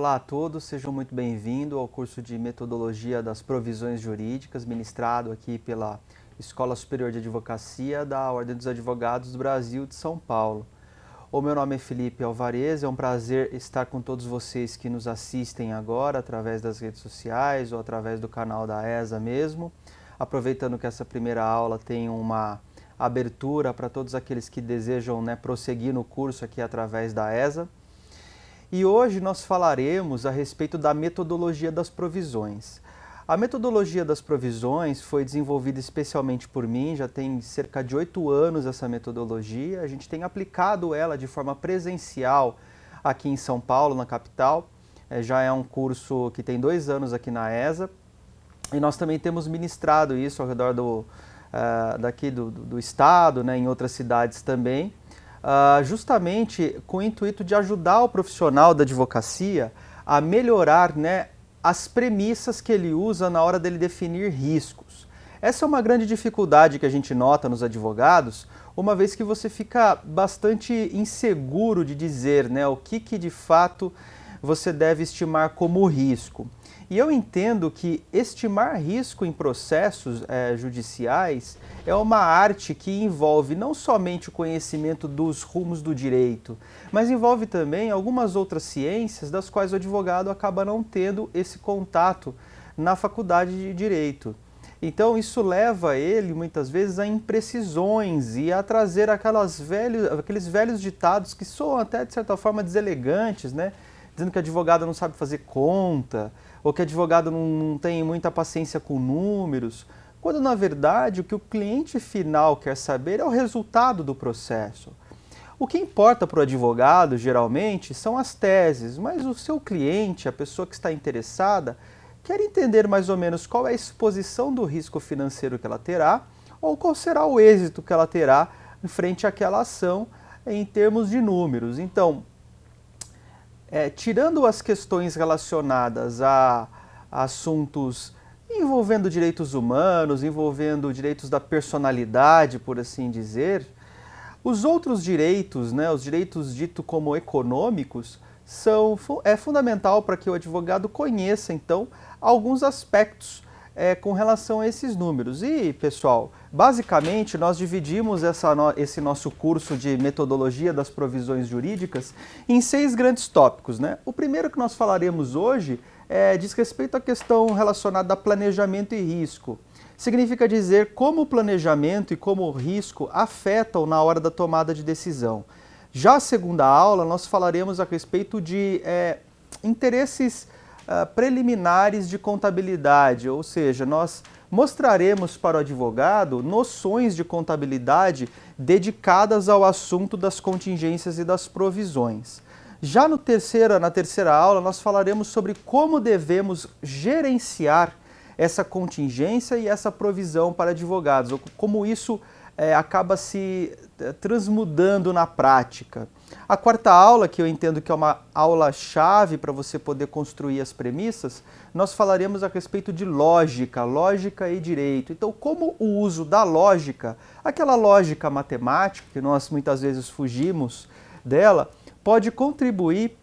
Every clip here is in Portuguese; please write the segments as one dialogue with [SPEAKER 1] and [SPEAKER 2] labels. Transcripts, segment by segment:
[SPEAKER 1] Olá a todos, sejam muito bem-vindos ao curso de Metodologia das Provisões Jurídicas, ministrado aqui pela Escola Superior de Advocacia da Ordem dos Advogados do Brasil de São Paulo. O meu nome é Felipe Alvarez, é um prazer estar com todos vocês que nos assistem agora através das redes sociais ou através do canal da ESA mesmo. Aproveitando que essa primeira aula tem uma abertura para todos aqueles que desejam né, prosseguir no curso aqui através da ESA. E hoje nós falaremos a respeito da metodologia das provisões. A metodologia das provisões foi desenvolvida especialmente por mim, já tem cerca de oito anos essa metodologia. A gente tem aplicado ela de forma presencial aqui em São Paulo, na capital. É, já é um curso que tem dois anos aqui na ESA. E nós também temos ministrado isso ao redor do, uh, daqui do, do, do estado, né, em outras cidades também uh, justamente com o intuito de ajudar o profissional da advocacia a melhorar né, as premissas que ele usa na hora dele definir riscos. Essa é uma grande dificuldade que a gente nota nos advogados, uma vez que você fica bastante inseguro de dizer né, o que, que de fato você deve estimar como risco. E eu entendo que estimar risco em processos eh, judiciais é uma arte que envolve não somente o conhecimento dos rumos do direito, mas envolve também algumas outras ciências das quais o advogado acaba não tendo esse contato na faculdade de direito. Então isso leva ele muitas vezes a imprecisões e a trazer aquelas velhos, aqueles velhos ditados que soam até de certa forma deselegantes, né? dizendo que advogado não sabe fazer conta, ou que advogado não, não tem muita paciência com números, quando na verdade o que o cliente final quer saber é o resultado do processo. O que importa para o advogado, geralmente, são as teses, mas o seu cliente, a pessoa que está interessada, quer entender mais ou menos qual é a exposição do risco financeiro que ela terá ou qual será o êxito que ela terá em frente àquela ação em termos de números. Então, é, tirando as questões relacionadas a, a assuntos envolvendo direitos humanos, envolvendo direitos da personalidade, por assim dizer, os outros direitos, né, os direitos dito como econômicos, são, é fundamental para que o advogado conheça, então, alguns aspectos é, com relação a esses números. E, pessoal, basicamente nós dividimos essa no, esse nosso curso de metodologia das provisões jurídicas em seis grandes tópicos. Né? O primeiro que nós falaremos hoje é, diz respeito à questão relacionada a planejamento e risco. Significa dizer como o planejamento e como o risco afetam na hora da tomada de decisão. Já a segunda aula, nós falaremos a respeito de é, interesses ah, preliminares de contabilidade, ou seja, nós mostraremos para o advogado noções de contabilidade dedicadas ao assunto das contingências e das provisões. Já no terceira, na terceira aula, nós falaremos sobre como devemos gerenciar essa contingência e essa provisão para advogados, ou como isso é, acaba se é, transmudando na prática. A quarta aula, que eu entendo que é uma aula-chave para você poder construir as premissas, nós falaremos a respeito de lógica, lógica e direito. Então, como o uso da lógica, aquela lógica matemática, que nós muitas vezes fugimos dela, pode contribuir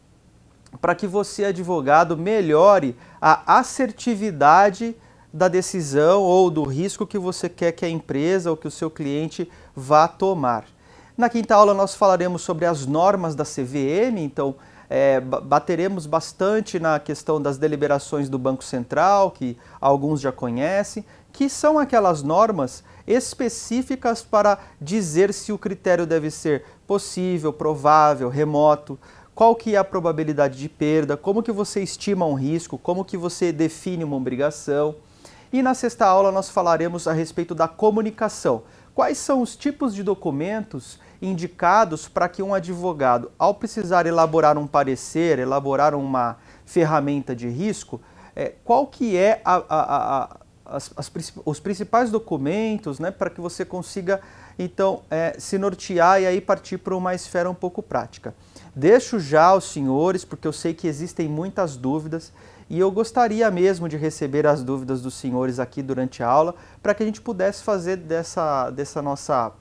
[SPEAKER 1] para que você, advogado, melhore a assertividade da decisão ou do risco que você quer que a empresa ou que o seu cliente vá tomar. Na quinta aula nós falaremos sobre as normas da CVM, então é, bateremos bastante na questão das deliberações do Banco Central, que alguns já conhecem, que são aquelas normas específicas para dizer se o critério deve ser possível, provável, remoto, qual que é a probabilidade de perda, como que você estima um risco, como que você define uma obrigação. E na sexta aula nós falaremos a respeito da comunicação. Quais são os tipos de documentos indicados para que um advogado, ao precisar elaborar um parecer, elaborar uma ferramenta de risco, é, qual que é a, a, a as, as, os principais documentos né, para que você consiga então é, se nortear e aí partir para uma esfera um pouco prática. Deixo já os senhores, porque eu sei que existem muitas dúvidas. E eu gostaria mesmo de receber as dúvidas dos senhores aqui durante a aula, para que a gente pudesse fazer dessa, dessa nossa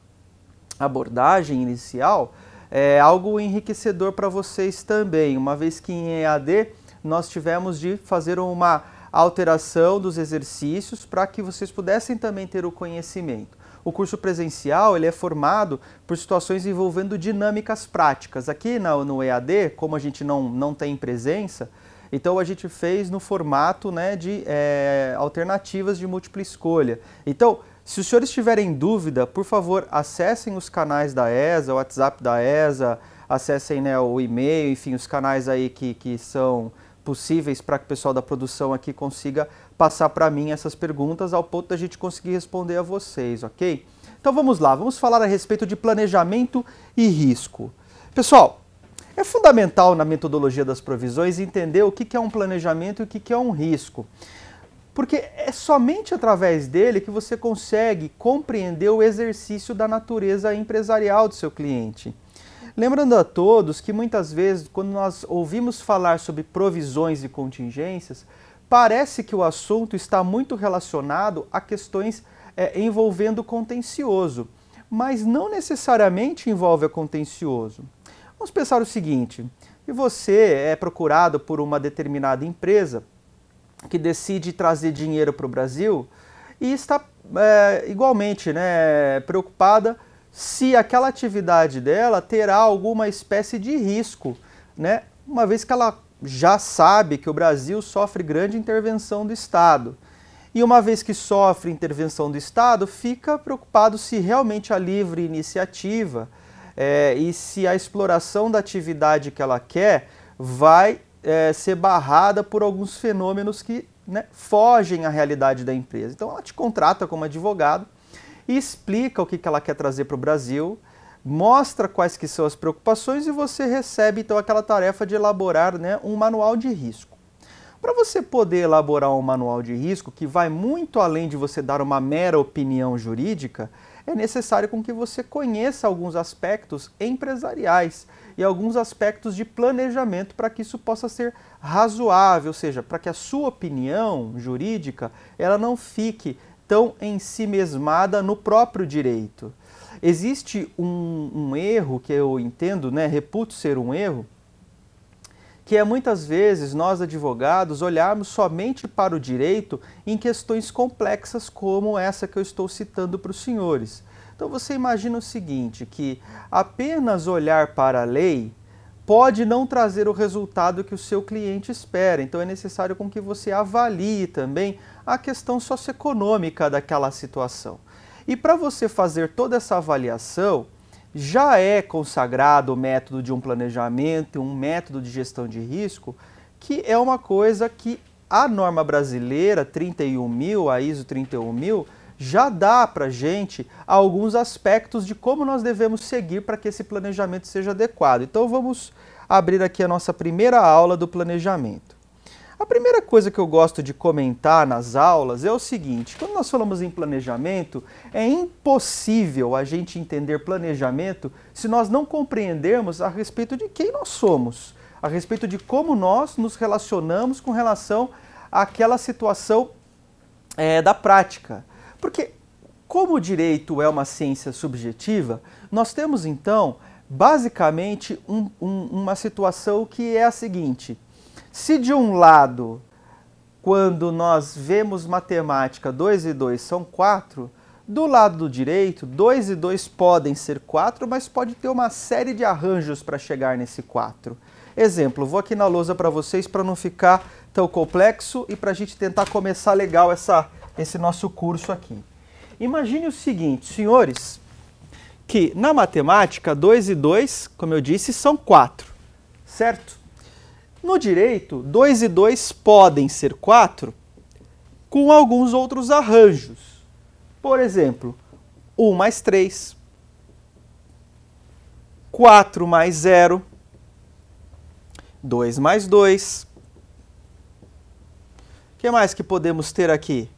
[SPEAKER 1] abordagem inicial é, algo enriquecedor para vocês também, uma vez que em EAD nós tivemos de fazer uma alteração dos exercícios para que vocês pudessem também ter o conhecimento. O curso presencial ele é formado por situações envolvendo dinâmicas práticas. Aqui no, no EAD, como a gente não, não tem presença, então a gente fez no formato né, de é, alternativas de múltipla escolha. Então, se os senhores tiverem dúvida, por favor, acessem os canais da ESA, o WhatsApp da ESA, acessem né, o e-mail, enfim, os canais aí que, que são possíveis para que o pessoal da produção aqui consiga passar para mim essas perguntas ao ponto da gente conseguir responder a vocês, ok? Então vamos lá, vamos falar a respeito de planejamento e risco. Pessoal, é fundamental na metodologia das provisões entender o que é um planejamento e o que é um risco. Porque é somente através dele que você consegue compreender o exercício da natureza empresarial do seu cliente. Lembrando a todos que muitas vezes, quando nós ouvimos falar sobre provisões e contingências, parece que o assunto está muito relacionado a questões é, envolvendo contencioso, mas não necessariamente envolve a contencioso. Vamos pensar o seguinte: e você é procurado por uma determinada empresa que decide trazer dinheiro para o Brasil e está é, igualmente né, preocupada se aquela atividade dela terá alguma espécie de risco, né, uma vez que ela já sabe que o Brasil sofre grande intervenção do Estado. E uma vez que sofre intervenção do Estado, fica preocupado se realmente a livre iniciativa é, e se a exploração da atividade que ela quer vai é, ser barrada por alguns fenômenos que né, fogem à realidade da empresa. Então ela te contrata como advogado e explica o que, que ela quer trazer para o Brasil, mostra quais que são as preocupações e você recebe então aquela tarefa de elaborar né, um manual de risco. Para você poder elaborar um manual de risco que vai muito além de você dar uma mera opinião jurídica, é necessário com que você conheça alguns aspectos empresariais e alguns aspectos de planejamento para que isso possa ser razoável, ou seja, para que a sua opinião jurídica ela não fique tão em si mesmada no próprio direito. Existe um, um erro que eu entendo, né, reputo ser um erro, que é muitas vezes nós advogados olharmos somente para o direito em questões complexas como essa que eu estou citando para os senhores. Então você imagina o seguinte, que apenas olhar para a lei pode não trazer o resultado que o seu cliente espera. Então é necessário com que você avalie também a questão socioeconômica daquela situação. E para você fazer toda essa avaliação, já é consagrado o método de um planejamento, um método de gestão de risco, que é uma coisa que a norma brasileira 31.000, a ISO 31.000, já dá para gente alguns aspectos de como nós devemos seguir para que esse planejamento seja adequado. Então vamos abrir aqui a nossa primeira aula do planejamento. A primeira coisa que eu gosto de comentar nas aulas é o seguinte: quando nós falamos em planejamento, é impossível a gente entender planejamento se nós não compreendermos a respeito de quem nós somos, a respeito de como nós nos relacionamos com relação àquela situação é, da prática. Porque, como o direito é uma ciência subjetiva, nós temos então basicamente um, um, uma situação que é a seguinte se de um lado, quando nós vemos matemática 2 e 2 são 4, do lado do direito, 2 e 2 podem ser 4, mas pode ter uma série de arranjos para chegar nesse 4. Exemplo, vou aqui na lousa para vocês para não ficar tão complexo e para a gente tentar começar legal essa, esse nosso curso aqui. Imagine o seguinte, senhores, que na matemática 2 e 2, como eu disse, são 4, certo? No direito, 2 e 2 podem ser 4 com alguns outros arranjos. Por exemplo, 1 mais 3, 4 mais 0, 2 mais 2. O que mais que podemos ter aqui?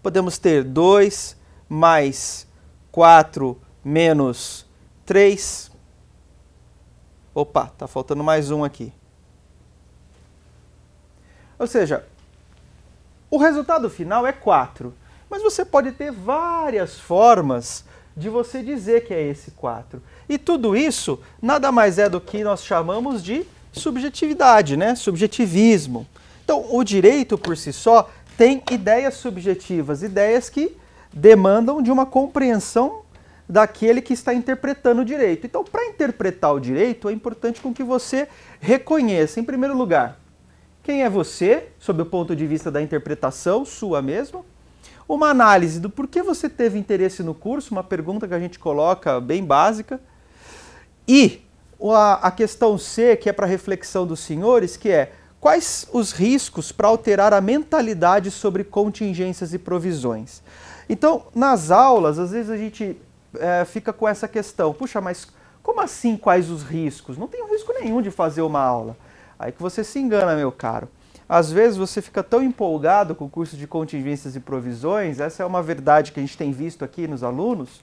[SPEAKER 1] Podemos ter 2 mais 4 menos 3. Opa, está faltando mais um aqui. Ou seja, o resultado final é 4. Mas você pode ter várias formas de você dizer que é esse 4. E tudo isso nada mais é do que nós chamamos de subjetividade, né? subjetivismo. Então, o direito por si só tem ideias subjetivas, ideias que demandam de uma compreensão daquele que está interpretando o direito. Então, para interpretar o direito, é importante com que você reconheça, em primeiro lugar, quem é você, sob o ponto de vista da interpretação sua mesmo? Uma análise do porquê você teve interesse no curso, uma pergunta que a gente coloca bem básica. E a questão C, que é para reflexão dos senhores, que é quais os riscos para alterar a mentalidade sobre contingências e provisões. Então, nas aulas, às vezes a gente é, fica com essa questão: puxa, mas como assim quais os riscos? Não tem risco nenhum de fazer uma aula. Aí que você se engana, meu caro. Às vezes você fica tão empolgado com o curso de contingências e provisões, essa é uma verdade que a gente tem visto aqui nos alunos,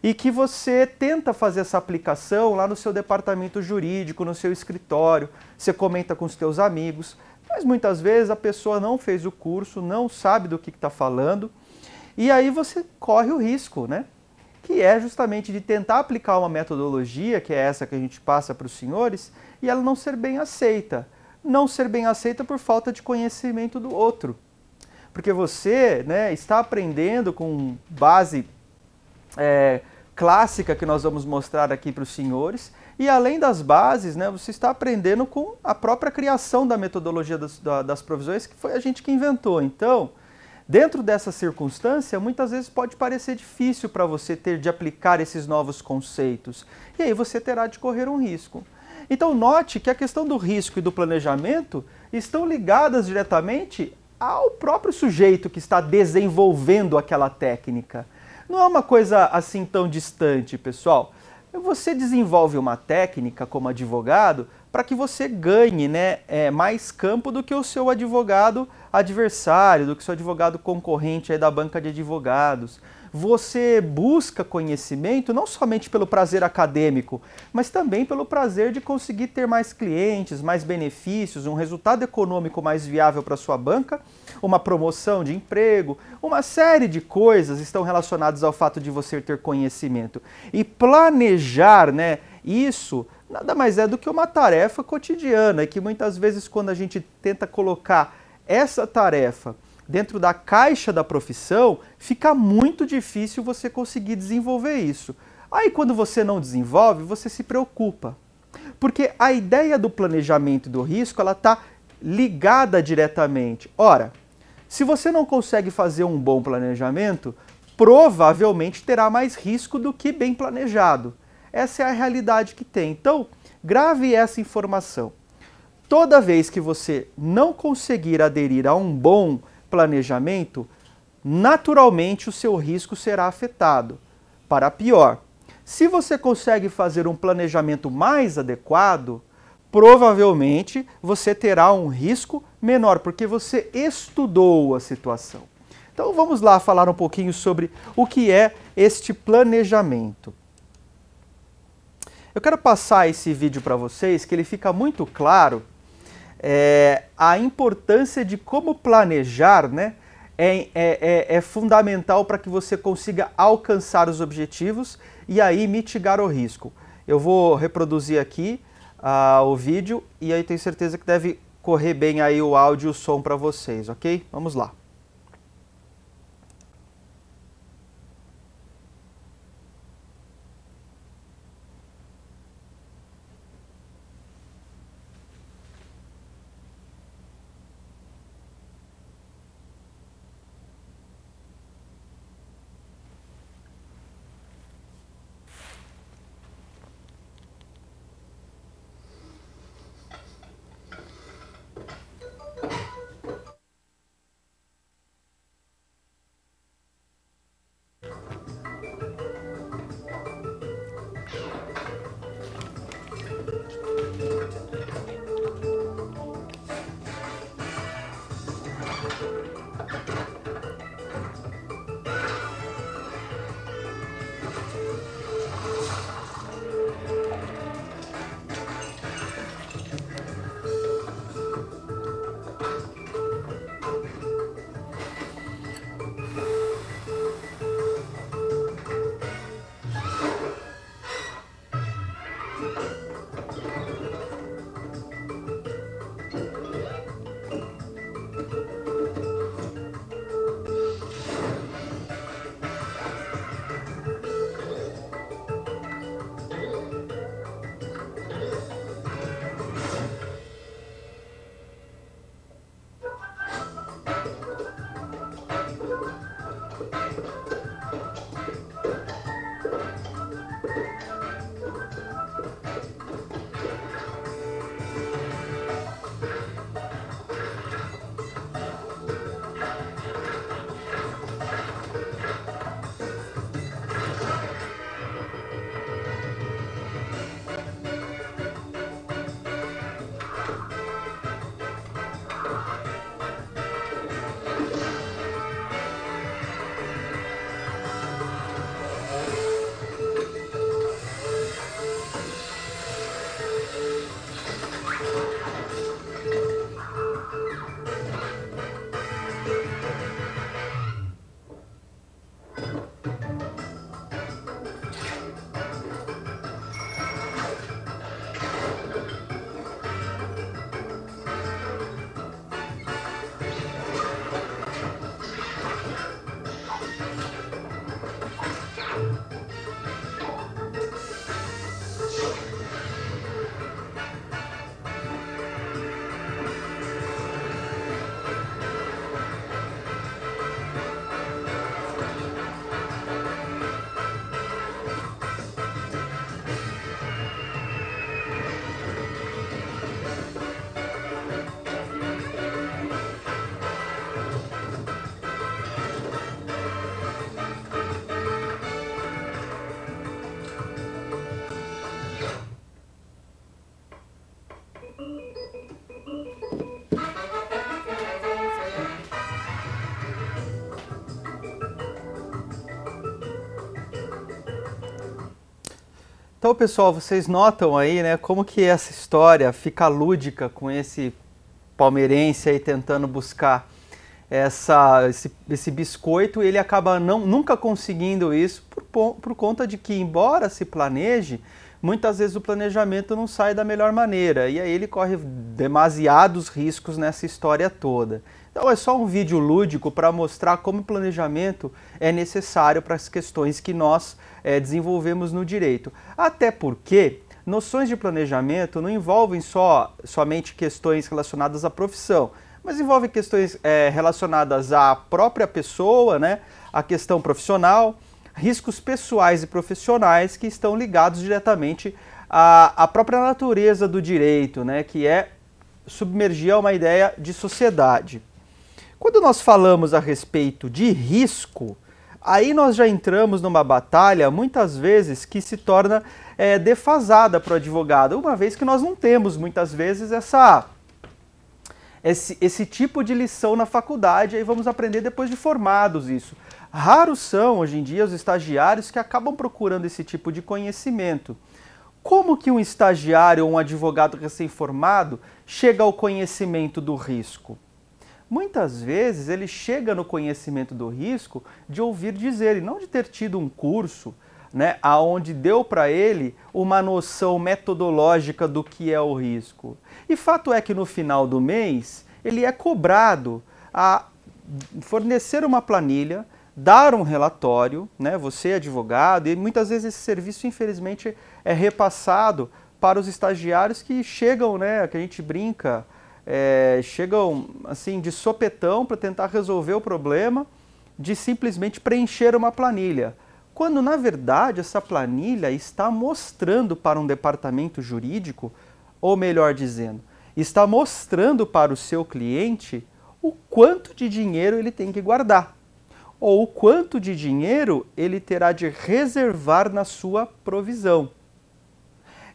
[SPEAKER 1] e que você tenta fazer essa aplicação lá no seu departamento jurídico, no seu escritório, você comenta com os seus amigos, mas muitas vezes a pessoa não fez o curso, não sabe do que está falando, e aí você corre o risco, né? Que é justamente de tentar aplicar uma metodologia, que é essa que a gente passa para os senhores, e ela não ser bem aceita. Não ser bem aceita por falta de conhecimento do outro. Porque você né, está aprendendo com base é, clássica que nós vamos mostrar aqui para os senhores, e além das bases, né, você está aprendendo com a própria criação da metodologia das, das provisões, que foi a gente que inventou. Então, Dentro dessa circunstância, muitas vezes pode parecer difícil para você ter de aplicar esses novos conceitos, e aí você terá de correr um risco. Então note que a questão do risco e do planejamento estão ligadas diretamente ao próprio sujeito que está desenvolvendo aquela técnica. Não é uma coisa assim tão distante, pessoal. Você desenvolve uma técnica como advogado para que você ganhe né, é, mais campo do que o seu advogado adversário, do que o seu advogado concorrente da banca de advogados você busca conhecimento não somente pelo prazer acadêmico, mas também pelo prazer de conseguir ter mais clientes, mais benefícios, um resultado econômico mais viável para sua banca, uma promoção de emprego, uma série de coisas estão relacionadas ao fato de você ter conhecimento. E planejar, né, isso nada mais é do que uma tarefa cotidiana, que muitas vezes quando a gente tenta colocar essa tarefa dentro da caixa da profissão, fica muito difícil você conseguir desenvolver isso. Aí, quando você não desenvolve, você se preocupa. Porque a ideia do planejamento do risco ela está ligada diretamente. Ora, se você não consegue fazer um bom planejamento, provavelmente terá mais risco do que bem planejado. Essa é a realidade que tem. Então, grave essa informação. Toda vez que você não conseguir aderir a um bom planejamento, naturalmente o seu risco será afetado. Para pior, se você consegue fazer um planejamento mais adequado, provavelmente você terá um risco menor, porque você estudou a situação. Então vamos lá falar um pouquinho sobre o que é este planejamento. Eu quero passar esse vídeo para vocês que ele fica muito claro é, a importância de como planejar né, é, é, é, é fundamental para que você consiga alcançar os objetivos e aí mitigar o risco. Eu vou reproduzir aqui uh, o vídeo e aí tenho certeza que deve correr bem aí o áudio e o som para vocês, ok? Vamos lá. Então, pessoal, vocês notam aí, né, como que essa história fica lúdica com esse palmeirense aí tentando buscar essa, esse, esse biscoito, ele acaba não, nunca conseguindo isso por, por conta de que, embora se planeje, muitas vezes o planejamento não sai da melhor maneira e aí ele corre demasiados riscos nessa história toda. Então é só um vídeo lúdico para mostrar como o planejamento é necessário para as questões que nós é, desenvolvemos no direito. Até porque noções de planejamento não envolvem só somente questões relacionadas à profissão, mas envolvem questões é, relacionadas à própria pessoa, né, à questão profissional, riscos pessoais e profissionais que estão ligados diretamente à, à própria natureza do direito, né, que é submergir a uma ideia de sociedade. Quando nós falamos a respeito de risco, aí nós já entramos numa batalha muitas vezes que se torna é, defasada para o advogado, uma vez que nós não temos muitas vezes essa esse, esse tipo de lição na faculdade, aí vamos aprender depois de formados isso. Raros são hoje em dia os estagiários que acabam procurando esse tipo de conhecimento. Como que um estagiário ou um advogado recém-formado chega ao conhecimento do risco? muitas vezes ele chega no conhecimento do risco de ouvir dizer e não de ter tido um curso, né, aonde deu para ele uma noção metodológica do que é o risco. E fato é que no final do mês ele é cobrado a fornecer uma planilha, dar um relatório, né, você é advogado, e muitas vezes esse serviço infelizmente é repassado para os estagiários que chegam, né, que a gente brinca, é, chegam assim de sopetão para tentar resolver o problema de simplesmente preencher uma planilha. Quando na verdade essa planilha está mostrando para um departamento jurídico, ou melhor dizendo, está mostrando para o seu cliente o quanto de dinheiro ele tem que guardar, ou o quanto de dinheiro ele terá de reservar na sua provisão.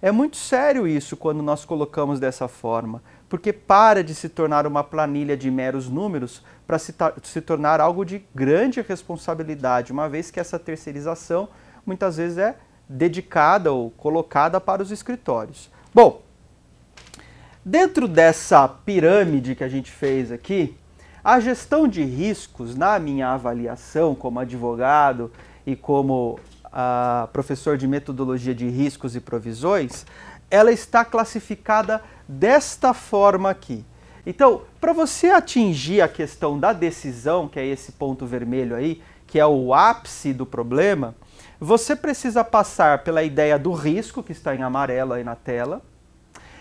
[SPEAKER 1] É muito sério isso quando nós colocamos dessa forma porque para de se tornar uma planilha de meros números para se, se, tornar algo de grande responsabilidade, uma vez que essa terceirização muitas vezes é dedicada ou colocada para os escritórios. Bom, dentro dessa pirâmide que a gente fez aqui, a gestão de riscos, na minha avaliação como advogado e como ah, professor de metodologia de riscos e provisões, ela está classificada desta forma aqui. Então, para você atingir a questão da decisão, que é esse ponto vermelho aí, que é o ápice do problema, você precisa passar pela ideia do risco, que está em amarelo aí na tela,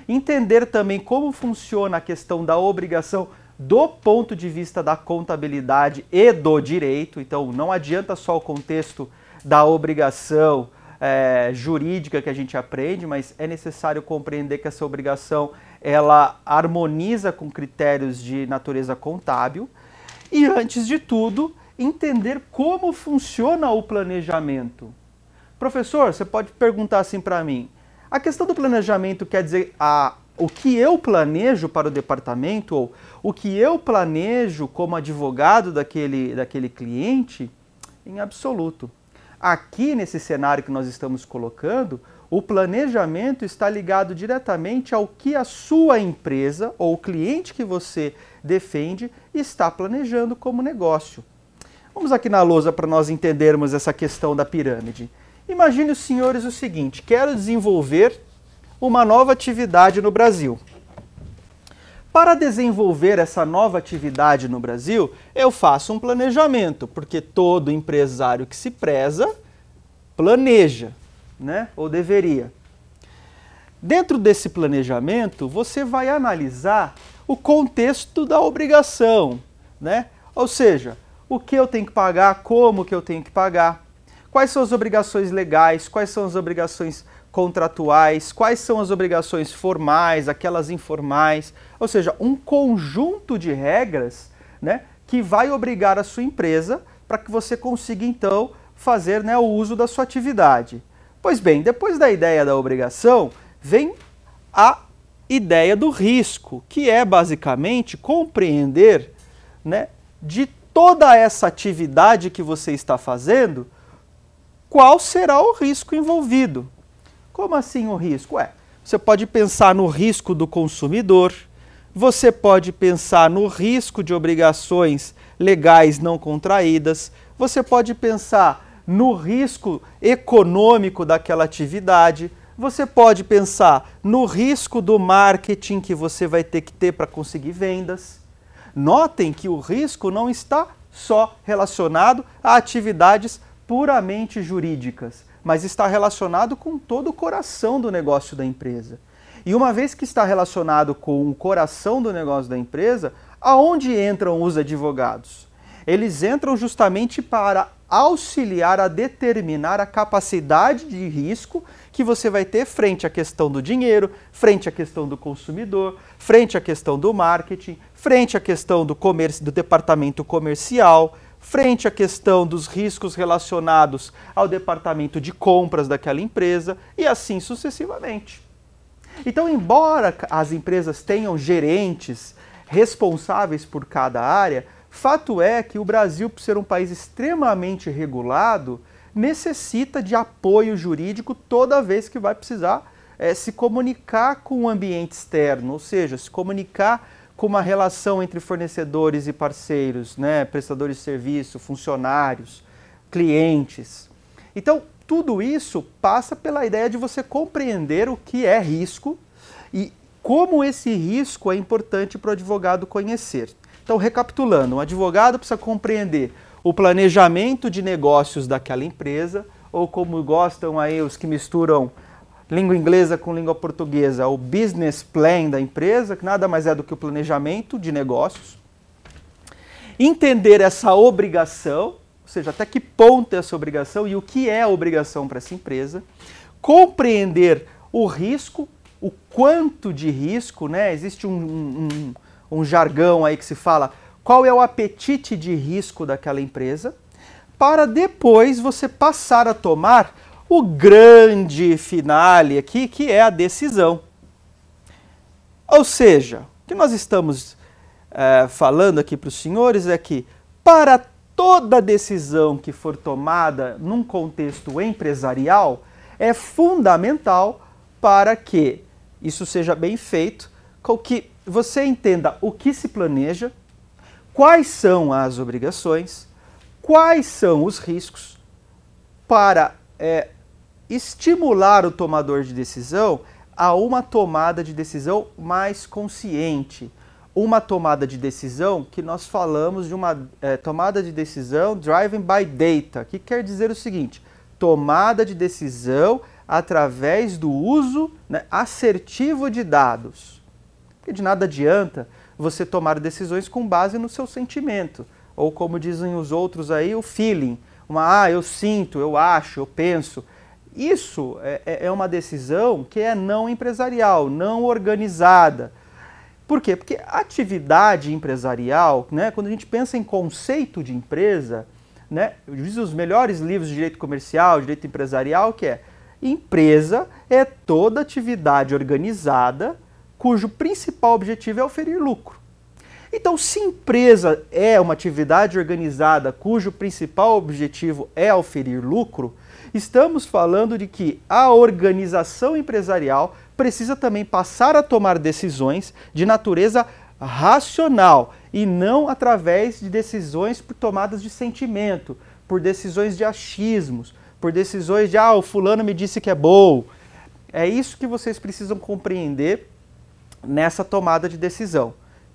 [SPEAKER 1] entender também como funciona a questão da obrigação do ponto de vista da contabilidade e do direito, então não adianta só o contexto da obrigação é, jurídica que a gente aprende, mas é necessário compreender que essa obrigação ela harmoniza com critérios de natureza contábil
[SPEAKER 2] e, antes de
[SPEAKER 1] tudo, entender como funciona o planejamento. Professor, você pode perguntar assim para mim: a questão do planejamento quer dizer a, o que eu planejo para o departamento ou o que eu planejo como advogado daquele, daquele cliente? Em absoluto. Aqui nesse cenário que nós estamos colocando, o planejamento está ligado diretamente ao que a sua empresa ou o cliente que você defende está planejando como negócio. Vamos aqui na lousa para nós entendermos essa questão da pirâmide. Imagine os senhores o seguinte: quero desenvolver uma nova atividade no Brasil. Para desenvolver essa nova atividade no Brasil, eu faço um planejamento, porque todo empresário que se preza planeja, né? Ou deveria. Dentro desse planejamento, você vai analisar o contexto da obrigação, né? Ou seja, o que eu tenho que pagar, como que eu tenho que pagar, quais são as obrigações legais, quais são as obrigações contratuais, quais são as obrigações formais, aquelas informais, ou seja, um conjunto de regras né, que vai obrigar a sua empresa para que você consiga então fazer né, o uso da sua atividade. Pois bem, depois da ideia da obrigação, vem a ideia do risco, que é basicamente compreender né, de toda essa atividade que você está fazendo, qual será o risco envolvido. Como assim o risco? É, você pode pensar no risco do consumidor, você pode pensar no risco de obrigações legais não contraídas, você pode pensar no risco econômico daquela atividade, você pode pensar no risco do marketing que você vai ter que ter para conseguir vendas. Notem que o risco não está só relacionado a atividades puramente jurídicas, mas está relacionado com todo o coração do negócio da empresa. E uma vez que está relacionado com o coração do negócio da empresa, aonde entram os advogados? Eles entram justamente para auxiliar a determinar a capacidade de risco que você vai ter frente à questão do dinheiro, frente à questão do consumidor, frente à questão do marketing, frente à questão do, do departamento comercial, frente à questão dos riscos relacionados ao departamento de compras daquela empresa e assim sucessivamente. Então, embora as empresas tenham gerentes responsáveis por cada área, fato é que o Brasil, por ser um país extremamente regulado, necessita de apoio jurídico toda vez que vai precisar é, se comunicar com o ambiente externo, ou seja, se comunicar com uma relação entre fornecedores e parceiros, né, prestadores de serviço, funcionários, clientes. Então, tudo isso passa pela ideia de você compreender o que é risco e como esse risco é importante para o advogado conhecer. Então, recapitulando, o advogado precisa compreender o planejamento de negócios daquela empresa, ou como gostam aí os que misturam língua inglesa com língua portuguesa, o business plan da empresa, que nada mais é do que o planejamento de negócios. Entender essa obrigação, ou seja, até que ponto é essa obrigação e o que é a obrigação para essa empresa, compreender o risco, o quanto de risco, né? Existe um, um, um jargão aí que se fala qual é o apetite de risco daquela empresa, para depois você passar a tomar o grande finale aqui, que é a decisão. Ou seja, o que nós estamos é, falando aqui para os senhores é que, para toda decisão que for tomada num contexto empresarial é fundamental para que isso seja bem feito, com que você entenda o que se planeja, quais são as obrigações, quais são os riscos para é, estimular o tomador de decisão a uma tomada de decisão mais consciente, uma tomada de decisão que nós falamos de uma é, tomada de decisão driven by data, que quer dizer o seguinte: tomada de decisão através do uso né, assertivo de dados. Porque de nada adianta você tomar decisões com base no seu sentimento, ou como dizem os outros aí, o feeling. Uma, ah, eu sinto, eu acho, eu penso. Isso é, é, é uma decisão que é não empresarial, não organizada por quê? Porque atividade empresarial, né, quando a gente pensa em conceito de empresa, né, diz os melhores livros de direito comercial, direito empresarial, que é empresa é toda atividade organizada cujo principal objetivo é oferir lucro. Então, se empresa é uma atividade organizada cujo principal objetivo é oferir lucro, estamos falando de que a organização empresarial precisa também passar a tomar decisões de natureza racional e não através de decisões por tomadas de sentimento, por decisões de achismos, por decisões de ah, o fulano me disse que é bom. É isso que vocês precisam compreender nessa tomada de decisão,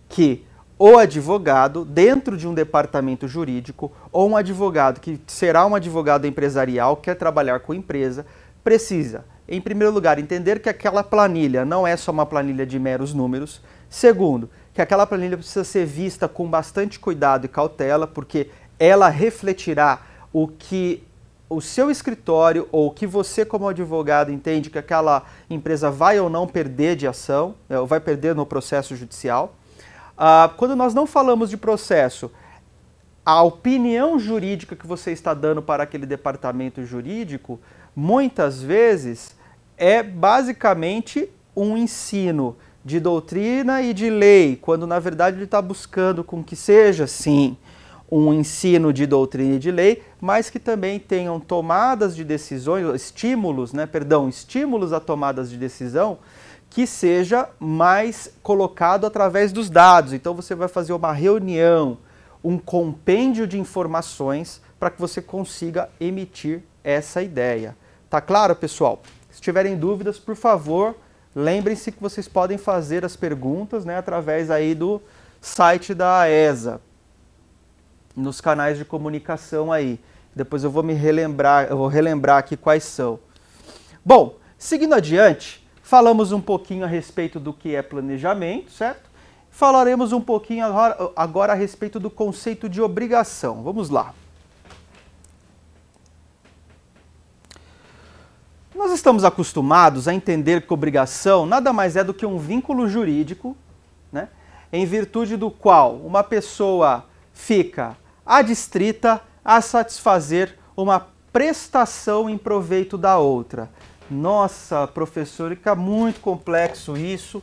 [SPEAKER 1] que o advogado dentro de um departamento jurídico ou um advogado que será um advogado empresarial quer trabalhar com empresa precisa em primeiro lugar, entender que aquela planilha não é só uma planilha de meros números. Segundo, que aquela planilha precisa ser vista com bastante cuidado e cautela, porque ela refletirá o que o seu escritório ou o que você como advogado entende que aquela empresa vai ou não perder de ação, né, ou vai perder no processo judicial. Uh, quando nós não falamos de processo, a opinião jurídica que você está dando para aquele departamento jurídico, muitas vezes é basicamente um ensino de doutrina e de lei, quando na verdade ele está buscando com que seja, sim, um ensino de doutrina e de lei, mas que também tenham tomadas de decisões, estímulos, né, perdão, estímulos a tomadas de decisão que seja mais colocado através dos dados. Então você vai fazer uma reunião, um compêndio de informações para que você consiga emitir essa ideia. Tá claro, pessoal? tiverem dúvidas, por favor, lembrem-se que vocês podem fazer as perguntas né, através aí do site da ESA, nos canais de comunicação aí. Depois eu vou me relembrar, eu vou relembrar aqui quais são. Bom, seguindo adiante, falamos um pouquinho a respeito do que é planejamento, certo? Falaremos um pouquinho agora, agora a respeito do conceito de obrigação. Vamos lá. Nós estamos acostumados a entender que obrigação nada mais é do que um vínculo jurídico, né, em virtude do qual uma pessoa fica adstrita a satisfazer uma prestação em proveito da outra. Nossa, professor, fica muito complexo isso.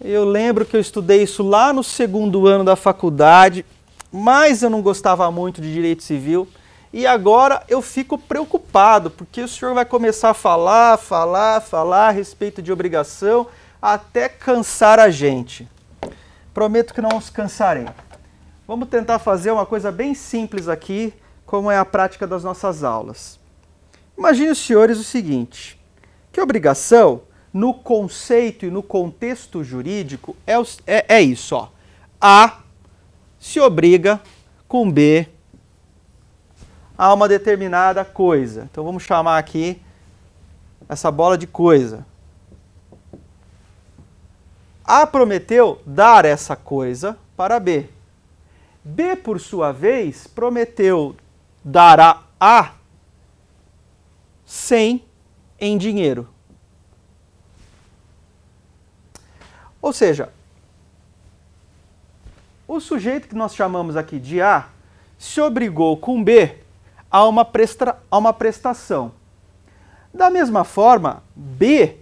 [SPEAKER 1] Eu lembro que eu estudei isso lá no segundo ano da faculdade, mas eu não gostava muito de direito civil. E agora eu fico preocupado, porque o senhor vai começar a falar, falar, falar a respeito de obrigação, até cansar a gente. Prometo que não os cansarei. Vamos tentar fazer uma coisa bem simples aqui, como é a prática das nossas aulas. Imagine os senhores o seguinte: que obrigação, no conceito e no contexto jurídico, é, é, é isso. Ó. A se obriga com B a uma determinada coisa. Então vamos chamar aqui essa bola de coisa. A prometeu dar essa coisa para B. B, por sua vez, prometeu dar a A 100 em dinheiro. Ou seja, o sujeito que nós chamamos aqui de A se obrigou com B a uma, presta, a uma prestação. Da mesma forma, B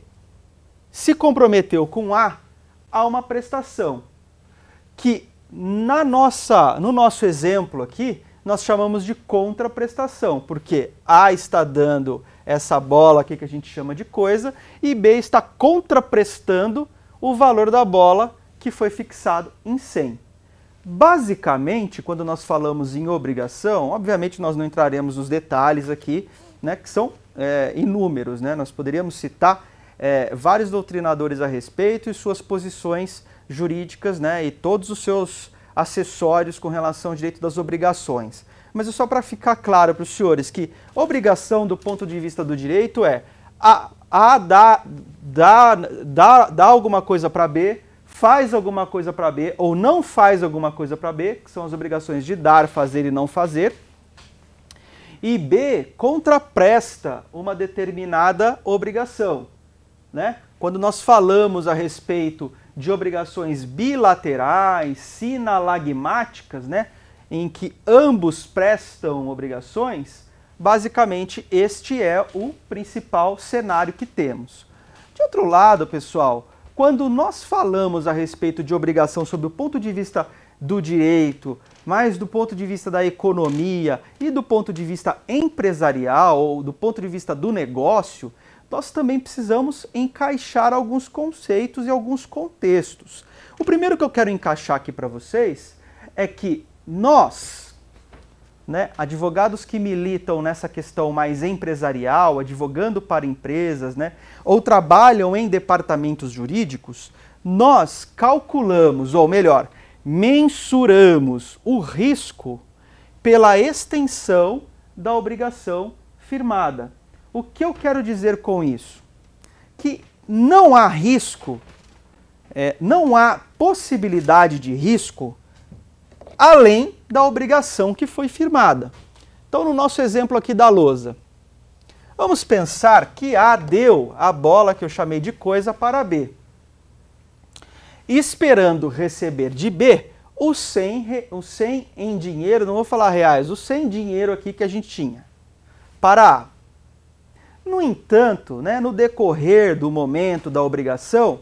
[SPEAKER 1] se comprometeu com A a uma prestação, que na nossa, no nosso exemplo aqui, nós chamamos de contraprestação, porque A está dando essa bola aqui que a gente chama de coisa e B está contraprestando o valor da bola que foi fixado em 100. Basicamente, quando nós falamos em obrigação, obviamente nós não entraremos nos detalhes aqui, né, que são é, inúmeros. Né? Nós poderíamos citar é, vários doutrinadores a respeito e suas posições jurídicas né, e todos os seus acessórios com relação ao direito das obrigações. Mas é só para ficar claro para os senhores que obrigação do ponto de vista do direito é a, a dar, dar, dar, dar alguma coisa para B faz alguma coisa para B ou não faz alguma coisa para B, que são as obrigações de dar, fazer e não fazer. E B contrapresta uma determinada obrigação. Né? Quando nós falamos a respeito de obrigações bilaterais, sinalagmáticas, né? em que ambos prestam obrigações, basicamente este é o principal cenário que temos. De outro lado, pessoal, quando nós falamos a respeito de obrigação sob o ponto de vista do direito, mas do ponto de vista da economia e do ponto de vista empresarial ou do ponto de vista do negócio, nós também precisamos encaixar alguns conceitos e alguns contextos. O primeiro que eu quero encaixar aqui para vocês é que nós, né, advogados que militam nessa questão mais empresarial, advogando para empresas, né, ou trabalham em departamentos jurídicos, nós calculamos, ou melhor, mensuramos o risco pela extensão da obrigação firmada. O que eu quero dizer com isso? Que não há risco, é, não há possibilidade de risco além da obrigação que foi firmada. Então, no nosso exemplo aqui da lousa, vamos pensar que A deu a bola que eu chamei de coisa para B. Esperando receber de B o 100, o 100 em dinheiro, não vou falar reais, o 100 dinheiro aqui que a gente tinha para A. No entanto, né, no decorrer do momento da obrigação,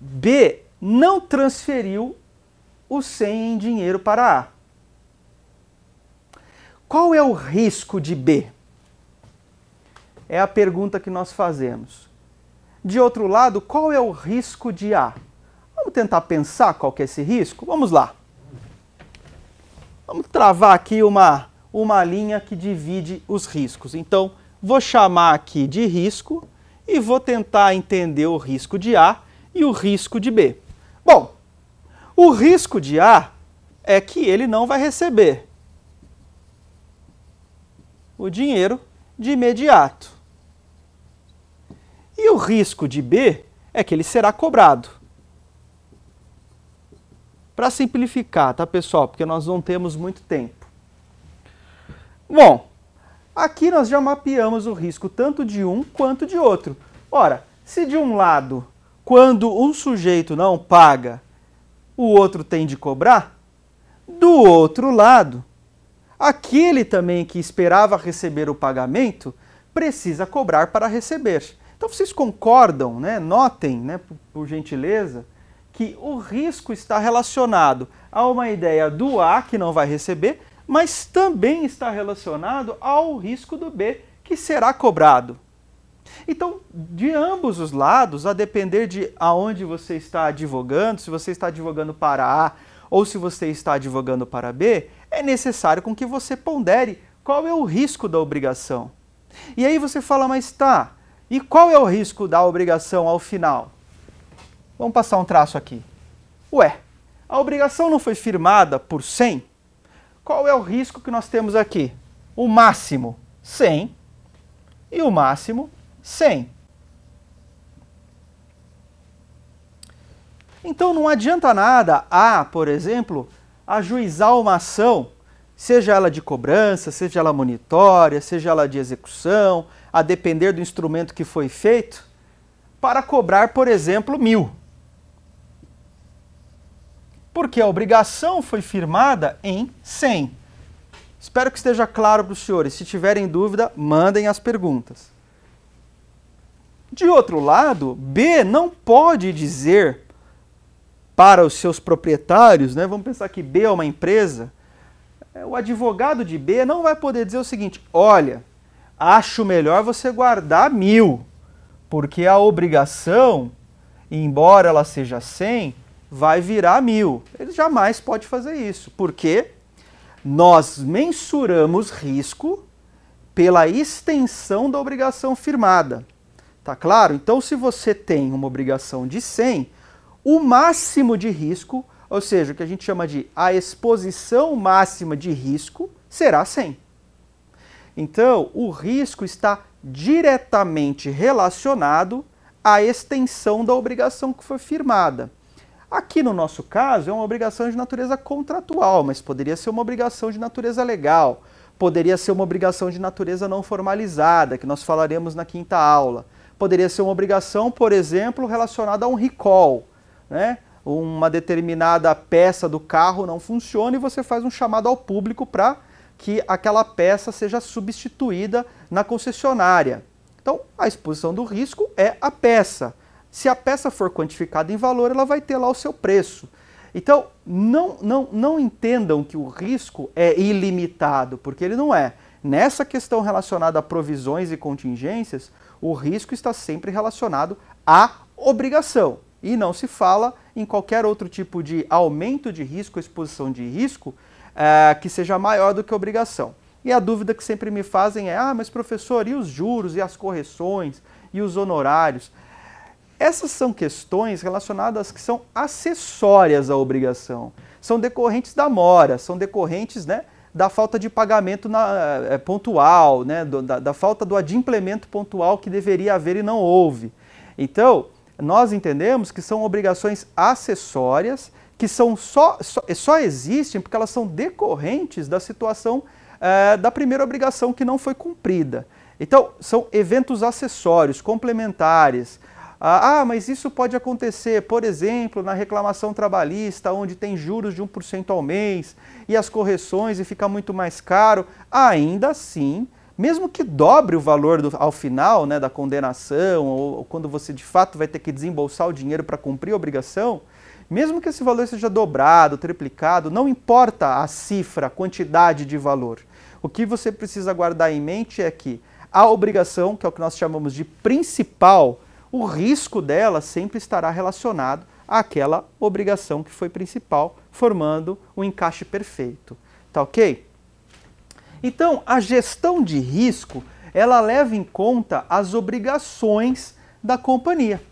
[SPEAKER 1] B não transferiu o 100 em dinheiro para A. Qual é o risco de B? É a pergunta que nós fazemos. De outro lado, qual é o risco de A? Vamos tentar pensar qual é esse risco? Vamos lá. Vamos travar aqui uma, uma linha que divide os riscos. Então, vou chamar aqui de risco e vou tentar entender o risco de A e o risco de B. Bom, o risco de A é que ele não vai receber o dinheiro de imediato. E o risco de B é que ele será cobrado. Para simplificar, tá pessoal? Porque nós não temos muito tempo. Bom, aqui nós já mapeamos o risco tanto de um quanto de outro. Ora, se de um lado, quando um sujeito não paga, o outro tem de cobrar, do outro lado, aquele também que esperava receber o pagamento precisa cobrar para receber. Então vocês concordam, né? Notem, né, por, por gentileza, que o risco está relacionado a uma ideia do A que não vai receber, mas também está relacionado ao risco do B que será cobrado. Então, de ambos os lados, a depender de aonde você está advogando, se você está advogando para A ou se você está advogando para B, é necessário com que você pondere qual é o risco da obrigação. E aí você fala, mas tá, e qual é o risco da obrigação ao final? Vamos passar um traço aqui. Ué, a obrigação não foi firmada por 100? Qual é o risco que nós temos aqui? O máximo 100 e o máximo 100. Então não adianta nada a, por exemplo, ajuizar uma ação, seja ela de cobrança, seja ela monitória, seja ela de execução, a depender do instrumento que foi feito, para cobrar, por exemplo, mil. Porque a obrigação foi firmada em 100. Espero que esteja claro para os senhores. Se tiverem dúvida, mandem as perguntas. De outro lado, B não pode dizer para os seus proprietários, né? vamos pensar que B é uma empresa, é, o advogado de B não vai poder dizer o seguinte: olha, acho melhor você guardar mil, porque a obrigação, embora ela seja 100, vai virar mil. Ele jamais pode fazer isso, porque nós mensuramos risco pela extensão da obrigação firmada. Tá claro? Então, se você tem uma obrigação de 100, o máximo de risco, ou seja, o que a gente chama de a exposição máxima de risco, será 100. Então, o risco está diretamente relacionado à extensão da obrigação que foi firmada. Aqui no nosso caso, é uma obrigação de natureza contratual, mas poderia ser uma obrigação de natureza legal, poderia ser uma obrigação de natureza não formalizada, que nós falaremos na quinta aula poderia ser uma obrigação, por exemplo, relacionada a um recall, né? Uma determinada peça do carro não funciona e você faz um chamado ao público para que aquela peça seja substituída na concessionária. Então, a exposição do risco é a peça. Se a peça for quantificada em valor, ela vai ter lá o seu preço. Então, não, não, não entendam que o risco é ilimitado, porque ele não é. Nessa questão relacionada a provisões e contingências, o risco está sempre relacionado à obrigação. E não se fala em qualquer outro tipo de aumento de risco, exposição de risco, uh, que seja maior do que obrigação. E a dúvida que sempre me fazem é: ah, mas professor, e os juros, e as correções, e os honorários? Essas são questões relacionadas que são acessórias à obrigação, são decorrentes da mora, são decorrentes né, da falta de pagamento na, é, pontual, né? Do, da, da falta do adimplemento pontual que deveria haver e não houve. Então, nós entendemos que são obrigações acessórias que são só, só, eh, só, existem porque elas são decorrentes da situação da primeira obrigação que não foi cumprida. Então, são eventos acessórios, complementares, ah, ah, mas isso pode acontecer, por exemplo, na reclamação trabalhista, onde tem juros de 1% ao mês e as correções e fica muito mais caro. Ainda assim, mesmo que dobre o valor do, ao final né, da condenação, ou, ou quando você de fato vai ter que desembolsar o dinheiro para cumprir a obrigação, mesmo que esse valor seja dobrado, triplicado, não importa a cifra, a quantidade de valor. O que você precisa guardar em mente é que a obrigação, que é o que nós chamamos de principal, o risco dela sempre estará relacionado àquela obrigação que foi principal, formando o um encaixe perfeito. Tá ok? Então, a gestão de risco ela leva em conta as obrigações da companhia.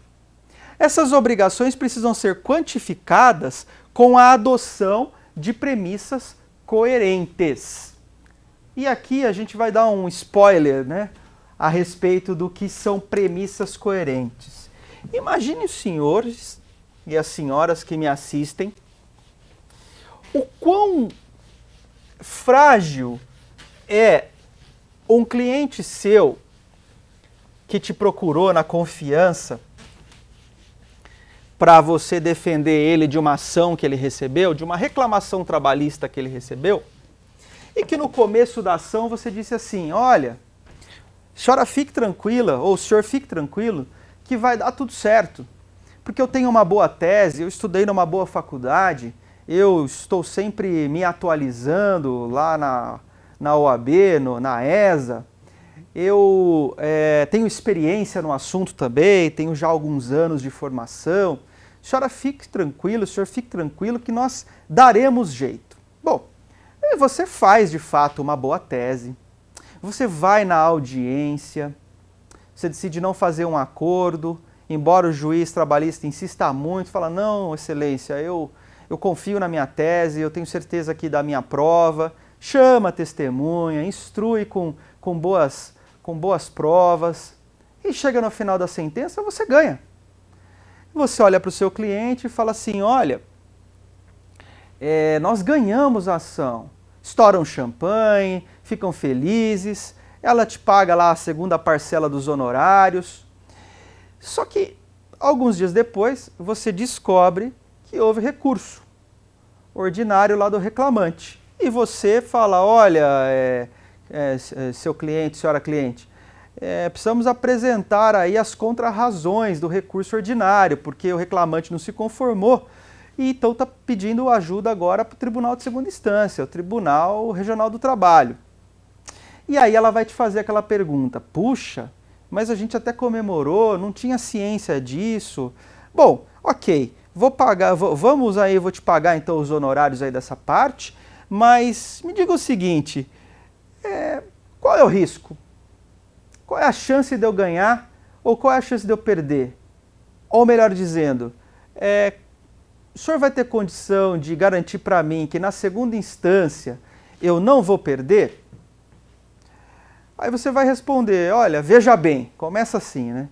[SPEAKER 1] Essas obrigações precisam ser quantificadas com a adoção de premissas coerentes. E aqui a gente vai dar um spoiler, né? a respeito do que são premissas coerentes. Imagine os senhores e as senhoras que me assistem o quão frágil é um cliente seu que te procurou na confiança para você defender ele de uma ação que ele recebeu, de uma reclamação trabalhista que ele recebeu, e que no começo da ação você disse assim: olha, senhora fique tranquila, ou senhor fique tranquilo, que vai dar tudo certo. Porque eu tenho uma boa tese, eu estudei numa boa faculdade, eu estou sempre me atualizando lá na, na OAB, no, na ESA. Eu é, tenho experiência no assunto também, tenho já alguns anos de formação. Senhora, fique tranquilo, senhor, fique tranquilo que nós daremos jeito. Bom, você faz de fato uma boa tese, você vai na audiência, você decide não fazer um acordo, embora o juiz trabalhista insista muito, fala: "Não, excelência, eu eu confio na minha tese, eu tenho certeza aqui da minha prova". Chama a testemunha, instrui com com boas com boas provas e chega no final da sentença, você ganha. Você olha para o seu cliente e fala assim: "Olha, é, nós ganhamos a ação". Estouram champanhe, ficam felizes, ela te paga lá a segunda parcela dos honorários. Só que alguns dias depois você descobre que houve recurso ordinário lá do reclamante. E você fala: olha, é, é, é seu cliente, senhora cliente, é, precisamos apresentar aí as contrarrazões do recurso ordinário, porque o reclamante não se conformou e então está pedindo ajuda agora para o Tribunal de Segunda Instância, o Tribunal Regional do Trabalho. E aí ela vai te fazer aquela pergunta: puxa, mas a gente até comemorou, não tinha ciência disso. Bom, ok, vou pagar, vou, vamos aí, vou te pagar então os honorários aí dessa parte, mas me diga o seguinte: é, qual é o risco? Qual é a chance de eu ganhar ou qual é a chance de eu perder? Ou melhor dizendo, é, o senhor vai ter condição de garantir para mim que na segunda instância eu não vou perder? Aí você vai responder, olha, veja bem, começa assim, né?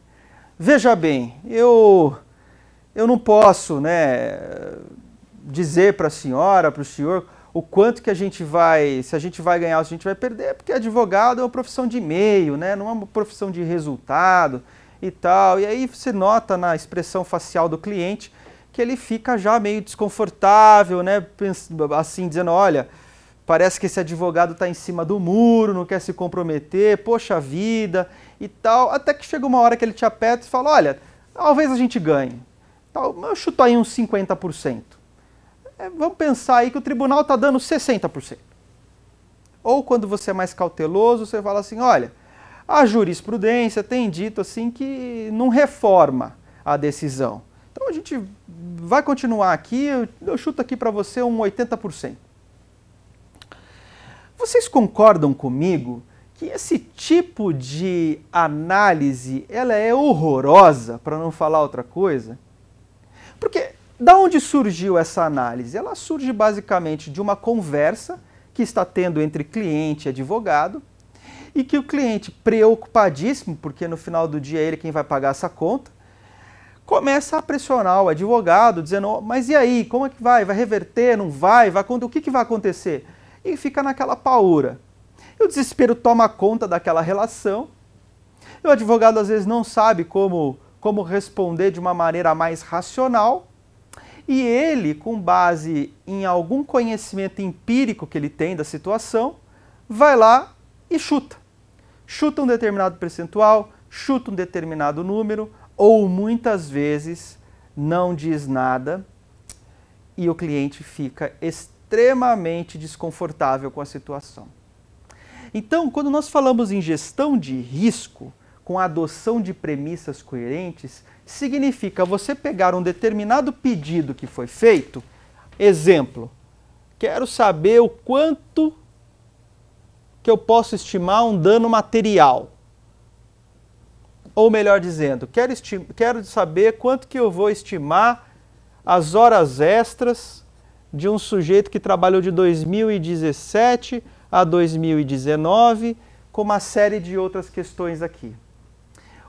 [SPEAKER 1] Veja bem, eu eu não posso, né, dizer para a senhora, para o senhor, o quanto que a gente vai, se a gente vai ganhar ou se a gente vai perder, porque advogado é uma profissão de meio, né? não é uma profissão de resultado e tal. E aí você nota na expressão facial do cliente que ele fica já meio desconfortável, né? assim, dizendo, olha, parece que esse advogado está em cima do muro, não quer se comprometer, poxa vida e tal. Até que chega uma hora que ele te aperta e fala: olha, talvez a gente ganhe. Tal, eu chuto aí uns 50%. É, vamos pensar aí que o tribunal está dando 60%. Ou quando você é mais cauteloso, você fala assim: olha, a jurisprudência tem dito assim que não reforma a decisão. Então a gente vai continuar aqui, eu, eu chuto aqui para você um 80%. Vocês concordam comigo que esse tipo de análise ela é horrorosa, para não falar outra coisa? Porque da onde surgiu essa análise? Ela surge basicamente de uma conversa que está tendo entre cliente e advogado, e que o cliente, preocupadíssimo, porque no final do dia é ele quem vai pagar essa conta, começa a pressionar o advogado, dizendo: oh, mas e aí, como é que vai? Vai reverter? Não vai? vai o que, que vai acontecer? e fica naquela paura. E o desespero toma conta daquela relação. E o advogado às vezes não sabe como, como responder de uma maneira mais racional. E ele, com base em algum conhecimento empírico que ele tem da situação, vai lá e chuta. Chuta um determinado percentual, chuta um determinado número, ou muitas vezes não diz nada e o cliente fica estranho extremamente desconfortável com a situação. Então, quando nós falamos em gestão de risco, com a adoção de premissas coerentes, significa você pegar um determinado pedido que foi feito, exemplo, quero saber o quanto que eu posso estimar um dano material. Ou melhor dizendo, quero, quero saber quanto que eu vou estimar as horas extras de um sujeito que trabalhou de 2017 a 2019, com uma série de outras questões aqui.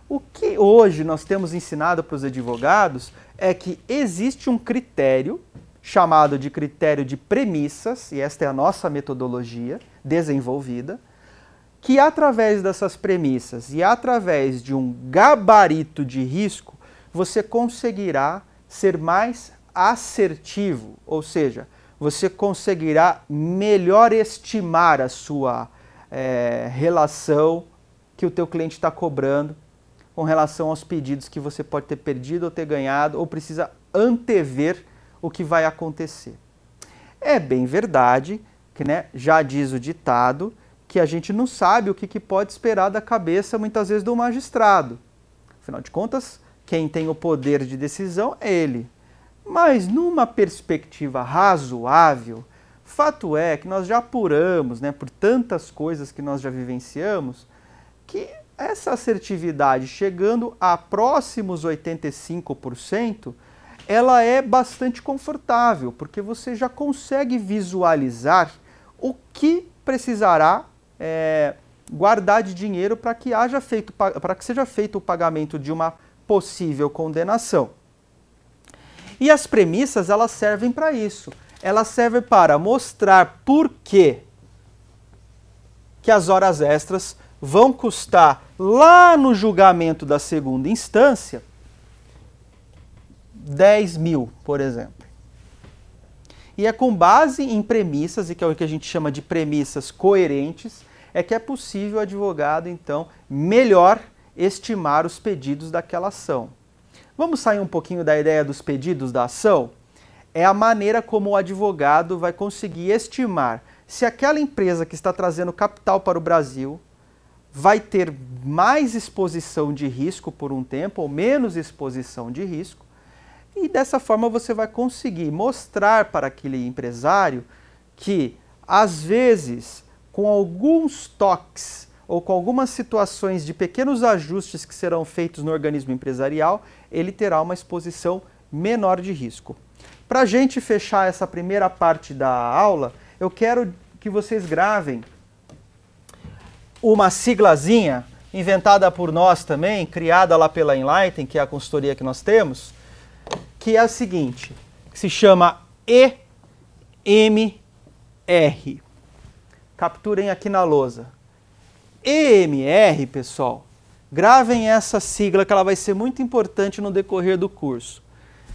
[SPEAKER 1] O que hoje nós temos ensinado para os advogados é que existe um critério chamado de critério de premissas, e esta é a nossa metodologia desenvolvida, que através dessas premissas e através de um gabarito de risco, você conseguirá ser mais assertivo, ou seja, você conseguirá melhor estimar a sua é, relação que o teu cliente está cobrando com relação aos pedidos que você pode ter perdido ou ter ganhado ou precisa antever o que vai acontecer. É bem verdade que né, já diz o ditado que a gente não sabe o que, que pode esperar da cabeça muitas vezes do magistrado. Afinal de contas, quem tem o poder de decisão é ele. Mas numa perspectiva razoável, fato é que nós já apuramos, né, por tantas coisas que nós já vivenciamos, que essa assertividade chegando a próximos 85%, ela é bastante confortável, porque você já consegue visualizar o que precisará é, guardar de dinheiro para que haja feito para que seja feito o pagamento de uma possível condenação. E as premissas, elas servem para isso. Elas servem para mostrar por que que as horas extras vão custar lá no julgamento da segunda instância 10 mil, por exemplo. E é com base em premissas, e que é o que a gente chama de premissas coerentes, é que é possível o advogado, então, melhor estimar os pedidos daquela ação. Vamos sair um pouquinho da ideia dos pedidos da ação? É a maneira como o advogado vai conseguir estimar se aquela empresa que está trazendo capital para o Brasil vai ter mais exposição de risco por um tempo ou menos exposição de risco. E dessa forma você vai conseguir mostrar para aquele empresário que, às vezes, com alguns toques ou com algumas situações de pequenos ajustes que serão feitos no organismo empresarial, ele terá uma exposição menor de risco. Para a gente fechar essa primeira parte da aula, eu quero que vocês gravem uma siglazinha inventada por nós também, criada lá pela Enlighten, que é a consultoria que nós temos, que é a seguinte, que se chama EMR. Capturem aqui na lousa. EMR, pessoal, gravem essa sigla que ela vai ser muito importante no decorrer do curso.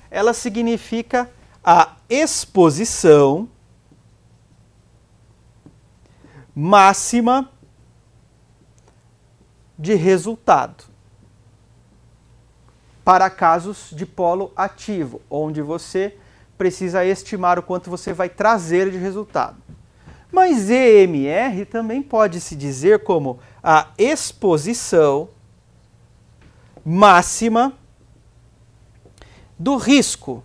[SPEAKER 1] Ela significa a exposição máxima de resultado para casos de polo ativo, onde você precisa estimar o quanto você vai trazer de resultado. Mas EMR também pode se dizer como a exposição máxima do risco.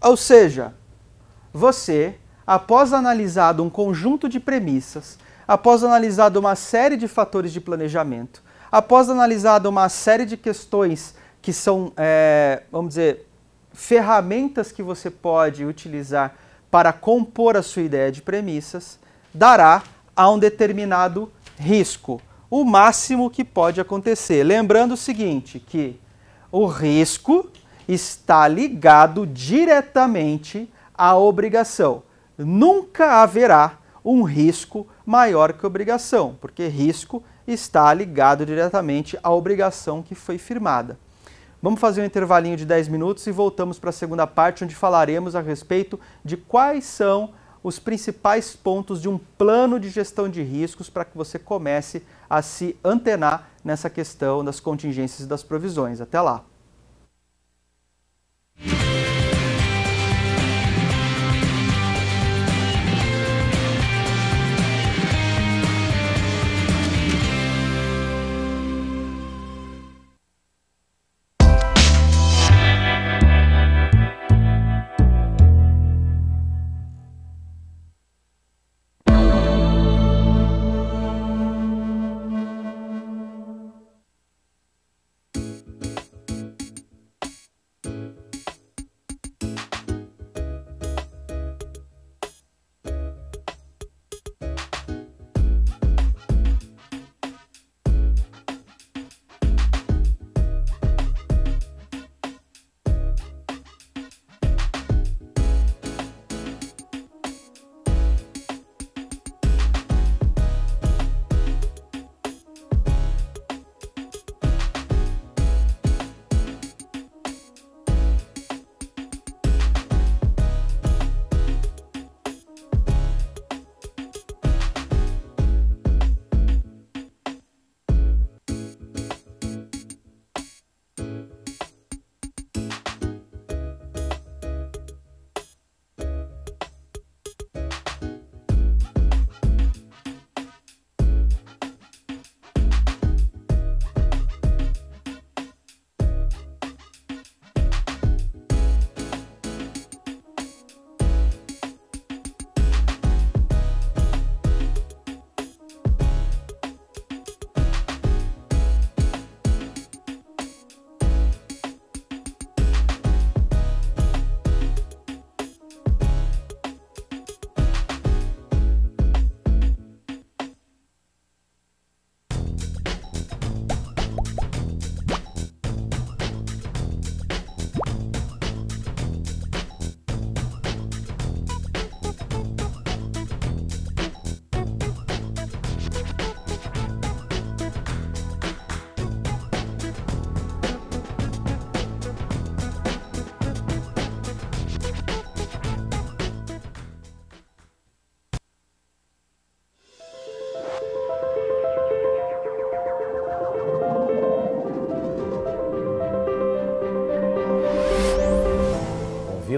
[SPEAKER 1] Ou seja, você, após analisado um conjunto de premissas, após analisado uma série de fatores de planejamento, após analisado uma série de questões que são, é, vamos dizer, ferramentas que você pode utilizar para compor a sua ideia de premissas, dará a um determinado risco, o máximo que pode acontecer. Lembrando o seguinte, que o risco está ligado diretamente à obrigação. Nunca haverá um risco maior que obrigação, porque risco está ligado diretamente à obrigação que foi firmada. Vamos fazer um intervalinho de 10 minutos e voltamos para a segunda parte, onde falaremos a respeito de quais são os principais pontos de um plano de gestão de riscos para que você comece a se antenar nessa questão das contingências e das provisões. Até lá!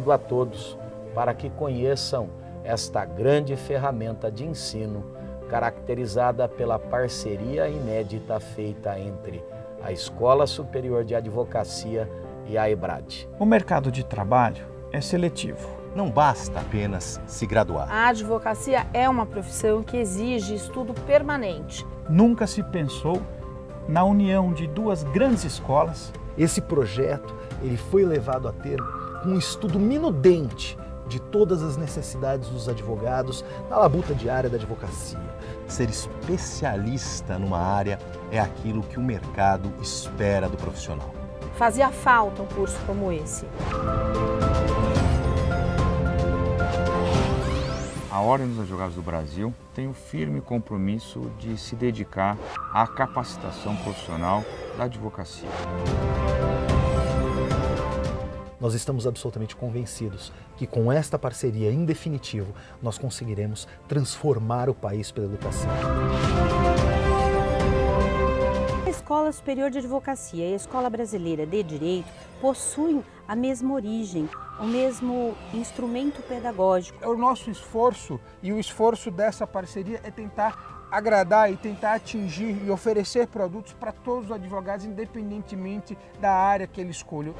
[SPEAKER 1] convido a todos para que conheçam esta grande ferramenta de ensino, caracterizada pela parceria inédita feita entre a Escola Superior de Advocacia e a EBRAD. O mercado de trabalho é seletivo. Não basta apenas se graduar. A advocacia é uma profissão que exige estudo permanente. Nunca se pensou na união de duas grandes escolas. Esse projeto ele foi levado a termo um estudo minudente de todas as necessidades dos advogados na labuta diária da advocacia. Ser especialista numa área é aquilo que o mercado espera do profissional. Fazia falta um curso como esse. A Ordem dos Advogados do Brasil tem o firme compromisso de se dedicar à capacitação profissional da advocacia. Nós estamos absolutamente convencidos que com esta parceria, em definitivo, nós conseguiremos transformar o país pela educação. A Escola Superior de Advocacia e a Escola Brasileira de Direito possuem a mesma origem, o mesmo instrumento pedagógico. É o nosso esforço e o esforço dessa parceria é tentar agradar e tentar atingir e oferecer produtos para todos os advogados, independentemente da área que ele escolha.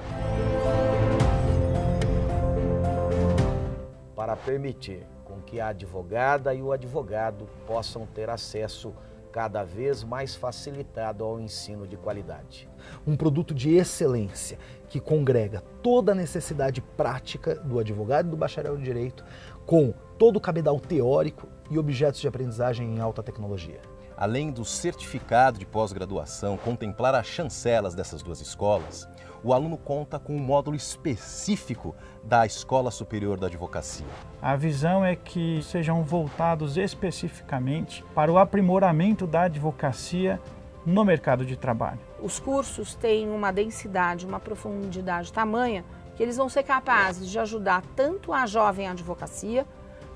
[SPEAKER 1] para permitir com que a advogada e o advogado possam ter acesso cada vez mais facilitado ao ensino de qualidade. Um produto de excelência que congrega toda a necessidade prática do advogado e do bacharel em direito com todo o cabedal teórico e objetos de aprendizagem em alta tecnologia. Além do certificado de pós-graduação contemplar as chancelas dessas duas escolas, o aluno conta com um módulo específico da Escola Superior da Advocacia. A visão é que sejam voltados especificamente para o aprimoramento da advocacia no mercado de trabalho. Os cursos têm uma densidade, uma profundidade tamanha que eles vão ser capazes de ajudar tanto a jovem advocacia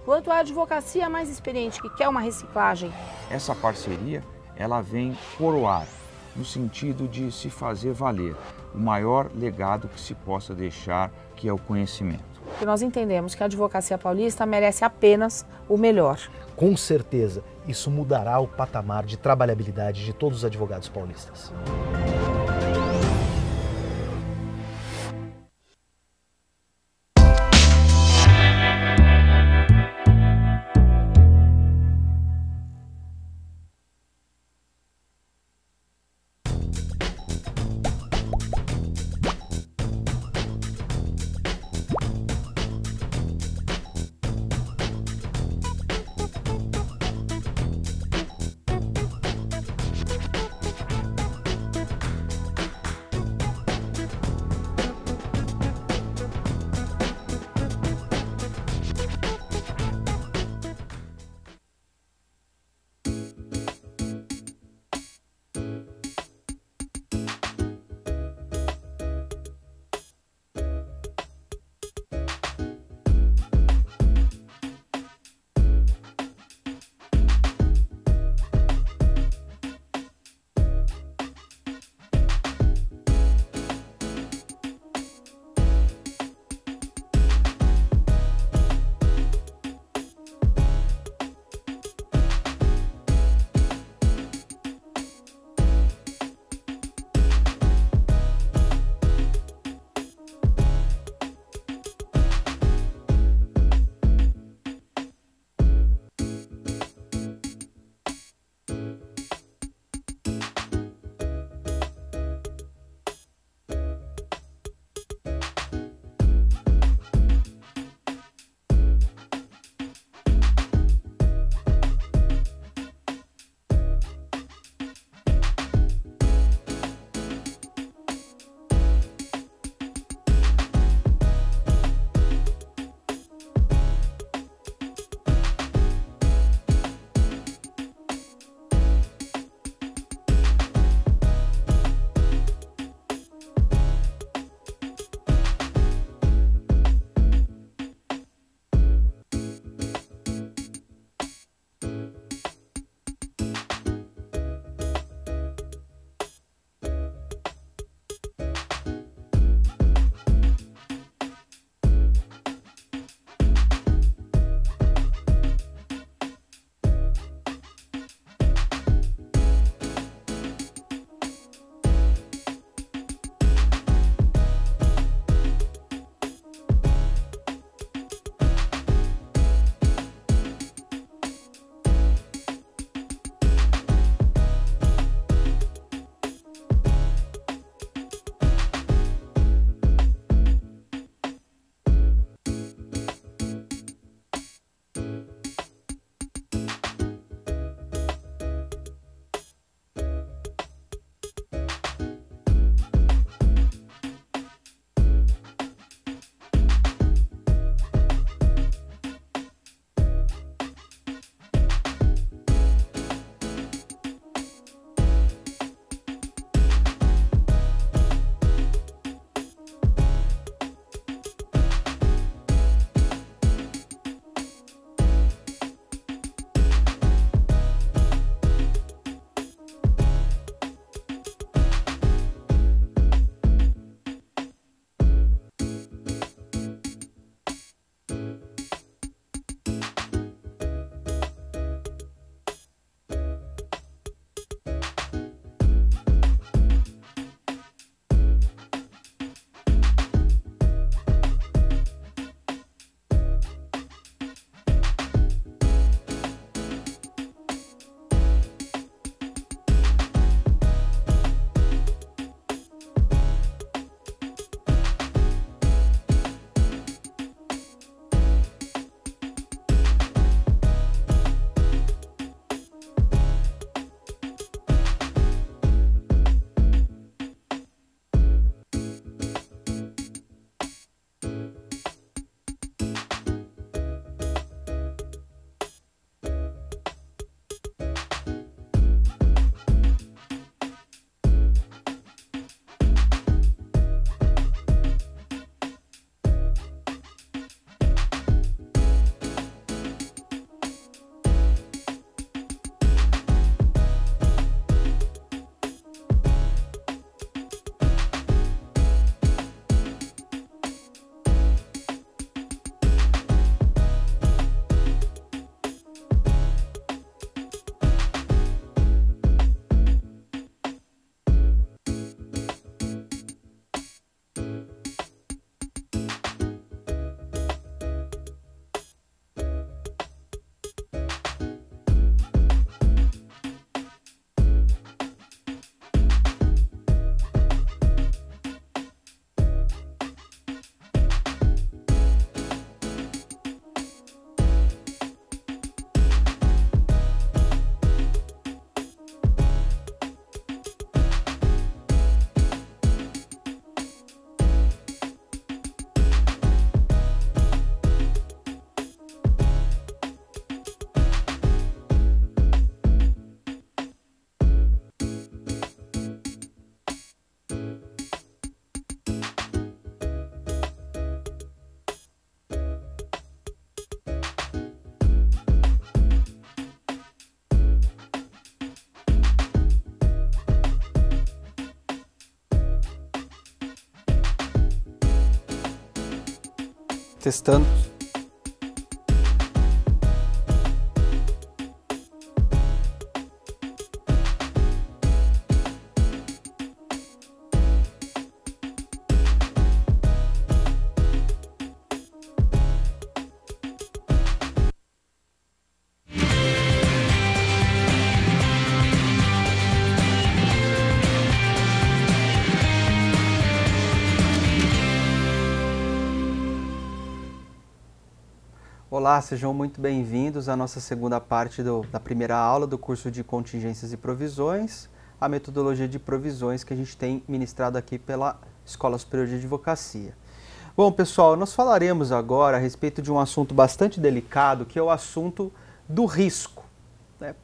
[SPEAKER 1] quanto a advocacia mais experiente que quer uma reciclagem. Essa parceria, ela vem coroar no sentido de se fazer valer, o maior legado que se possa deixar, que é o conhecimento. nós entendemos que a advocacia paulista merece apenas o melhor. Com certeza, isso mudará o patamar de trabalhabilidade de todos os advogados paulistas. testando. Olá, sejam muito bem-vindos à nossa segunda parte do, da primeira aula do curso de Contingências e Provisões, a metodologia de provisões que a gente tem ministrado aqui pela Escola Superior de Advocacia. Bom, pessoal, nós falaremos agora a respeito de um assunto bastante delicado, que é o assunto do risco. Né?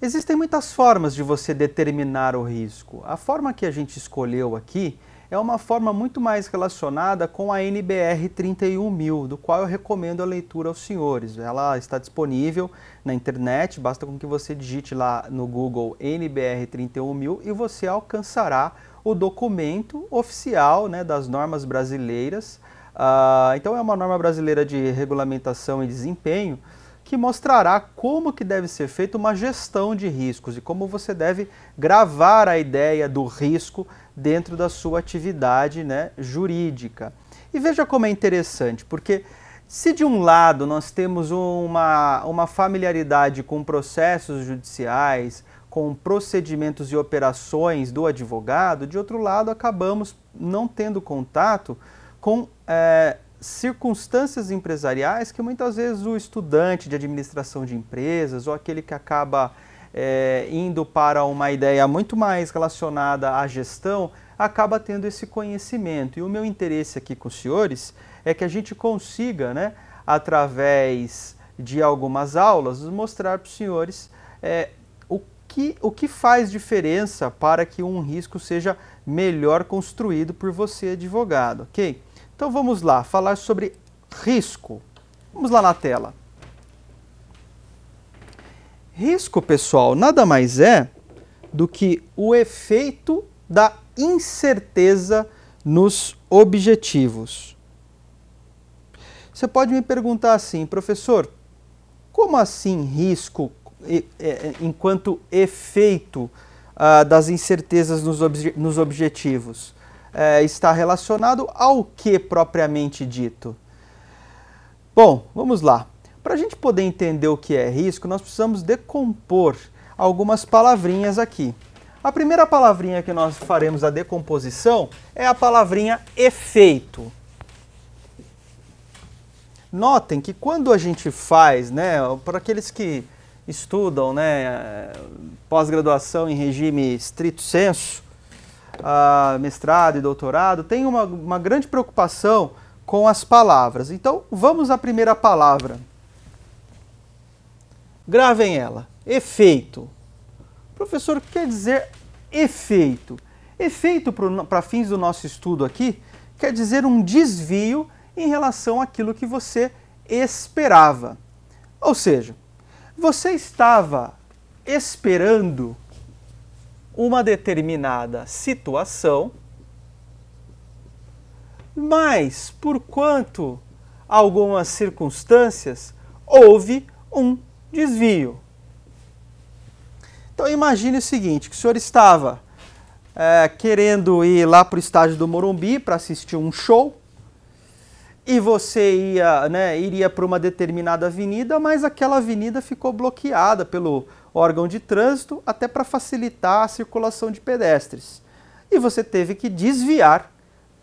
[SPEAKER 1] Existem muitas formas de você determinar o risco. A forma que a gente escolheu aqui é uma forma muito mais relacionada com a NBR 31000, do qual eu recomendo a leitura aos senhores. Ela está disponível na internet, basta com que você digite lá no Google NBR 31000 e você alcançará o documento oficial né, das normas brasileiras. Uh, então é uma norma brasileira de regulamentação e desempenho que mostrará como que deve ser feita uma gestão de riscos e como você deve gravar a ideia do risco dentro da sua atividade né, jurídica. E veja como é interessante, porque se de um lado nós temos uma, uma familiaridade com processos judiciais, com procedimentos e operações do advogado, de outro lado acabamos não tendo contato com é, circunstâncias empresariais que muitas vezes o estudante de administração de empresas ou aquele que acaba é, indo para uma ideia muito mais relacionada à gestão acaba tendo esse conhecimento. E o meu interesse aqui com os senhores é que a gente consiga, né, através de algumas aulas, mostrar para os senhores é, o, que, o que faz diferença para que um risco seja melhor construído por você, advogado, ok? Então vamos lá, falar sobre risco. Vamos lá na tela. Risco, pessoal, nada mais é do que o efeito da incerteza nos objetivos. Você pode me perguntar assim, professor, como assim risco é, é, enquanto efeito ah, das incertezas nos, obje nos objetivos? é, está relacionado ao que propriamente dito? Bom, vamos lá. Para a gente poder entender o que é risco, nós precisamos decompor algumas palavrinhas aqui. A primeira palavrinha que nós faremos a decomposição é a palavrinha efeito. Notem que quando a gente faz, né, para aqueles que estudam né, é, pós-graduação em regime estrito senso, mestrado e doutorado, tem uma, uma grande preocupação com as palavras. Então, vamos à primeira palavra. Gravem ela. Efeito. Professor, quer dizer efeito. Efeito, para fins do nosso estudo aqui, quer dizer um desvio em relação àquilo que você esperava. Ou seja, você estava esperando uma determinada situação, mas por quanto algumas circunstâncias houve um desvio. Então imagine o seguinte, que o senhor estava é, querendo ir lá para o estádio do Morumbi para assistir um show e você ia, né, iria para uma determinada avenida, mas aquela avenida ficou bloqueada pelo órgão de trânsito até para facilitar a circulação de pedestres. E você teve que desviar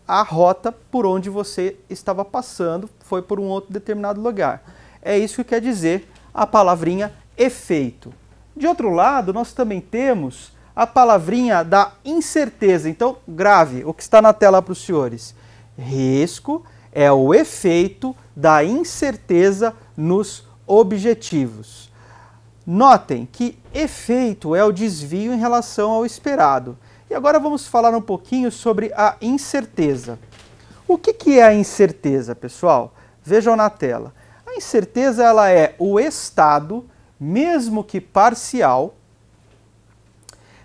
[SPEAKER 1] a rota por onde você estava passando, foi por um outro determinado lugar. É isso que quer dizer a palavrinha efeito. De outro lado, nós também temos a palavrinha da incerteza. Então, grave o que está na tela para os senhores. Risco é o efeito da incerteza nos objetivos. Notem que efeito é o desvio em relação ao esperado. E agora vamos falar um pouquinho sobre a incerteza. O que, que é a incerteza, pessoal? Vejam na tela. A incerteza ela é o estado, mesmo que parcial,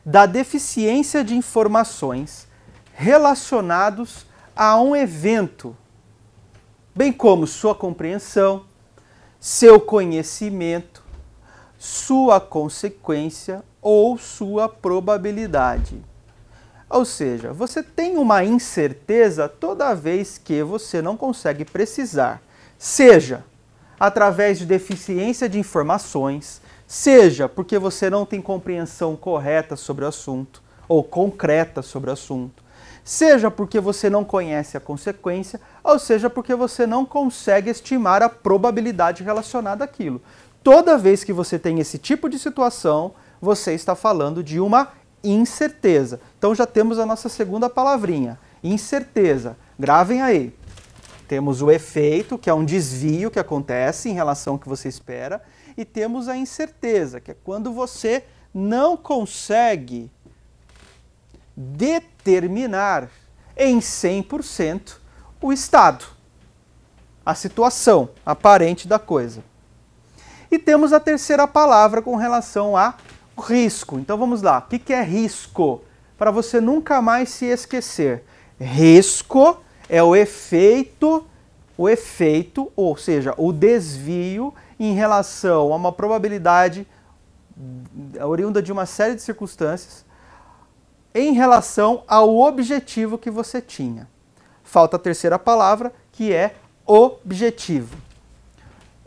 [SPEAKER 1] da deficiência de informações relacionados a um evento, bem como sua compreensão, seu conhecimento, sua consequência ou sua probabilidade. Ou seja, você tem uma incerteza toda vez que você não consegue precisar, seja através de deficiência de informações, seja porque você não tem compreensão correta sobre o assunto ou concreta sobre o assunto, seja porque você não conhece a consequência, ou seja porque você não consegue estimar a probabilidade relacionada àquilo toda vez que você tem esse tipo de situação, você está falando de uma incerteza. Então já temos a nossa segunda palavrinha, incerteza. Gravem aí. Temos o efeito, que é um desvio que acontece em relação ao que você espera, e temos a incerteza, que é quando você não consegue determinar em 100% o estado, a situação aparente da coisa. E temos a terceira palavra com relação a risco. Então vamos lá. O que é risco? Para você nunca mais se esquecer. Risco é o efeito, o efeito, ou seja, o desvio em relação a uma probabilidade oriunda de uma série de circunstâncias em relação ao objetivo que você tinha. Falta a terceira palavra, que é objetivo.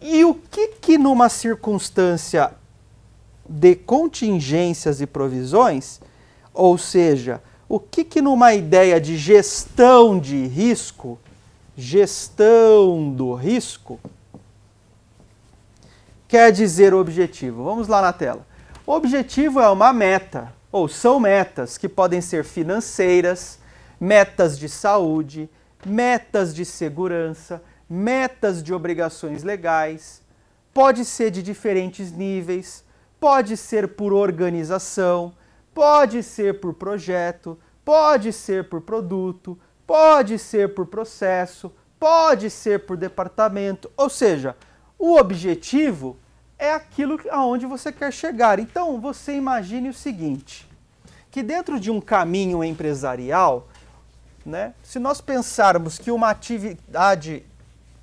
[SPEAKER 1] E o que, que numa circunstância de contingências e provisões, ou seja, o que, que numa ideia de gestão de risco, gestão do risco, quer dizer objetivo? Vamos lá na tela. O objetivo é uma meta, ou são metas que podem ser financeiras, metas de saúde, metas de segurança, metas de obrigações legais, pode ser de diferentes níveis, pode ser por organização, pode ser por projeto, pode ser por produto, pode ser por processo, pode ser por departamento, ou seja, o objetivo é aquilo aonde você quer chegar. Então, você imagine o seguinte, que dentro de um caminho empresarial, né, se nós pensarmos que uma atividade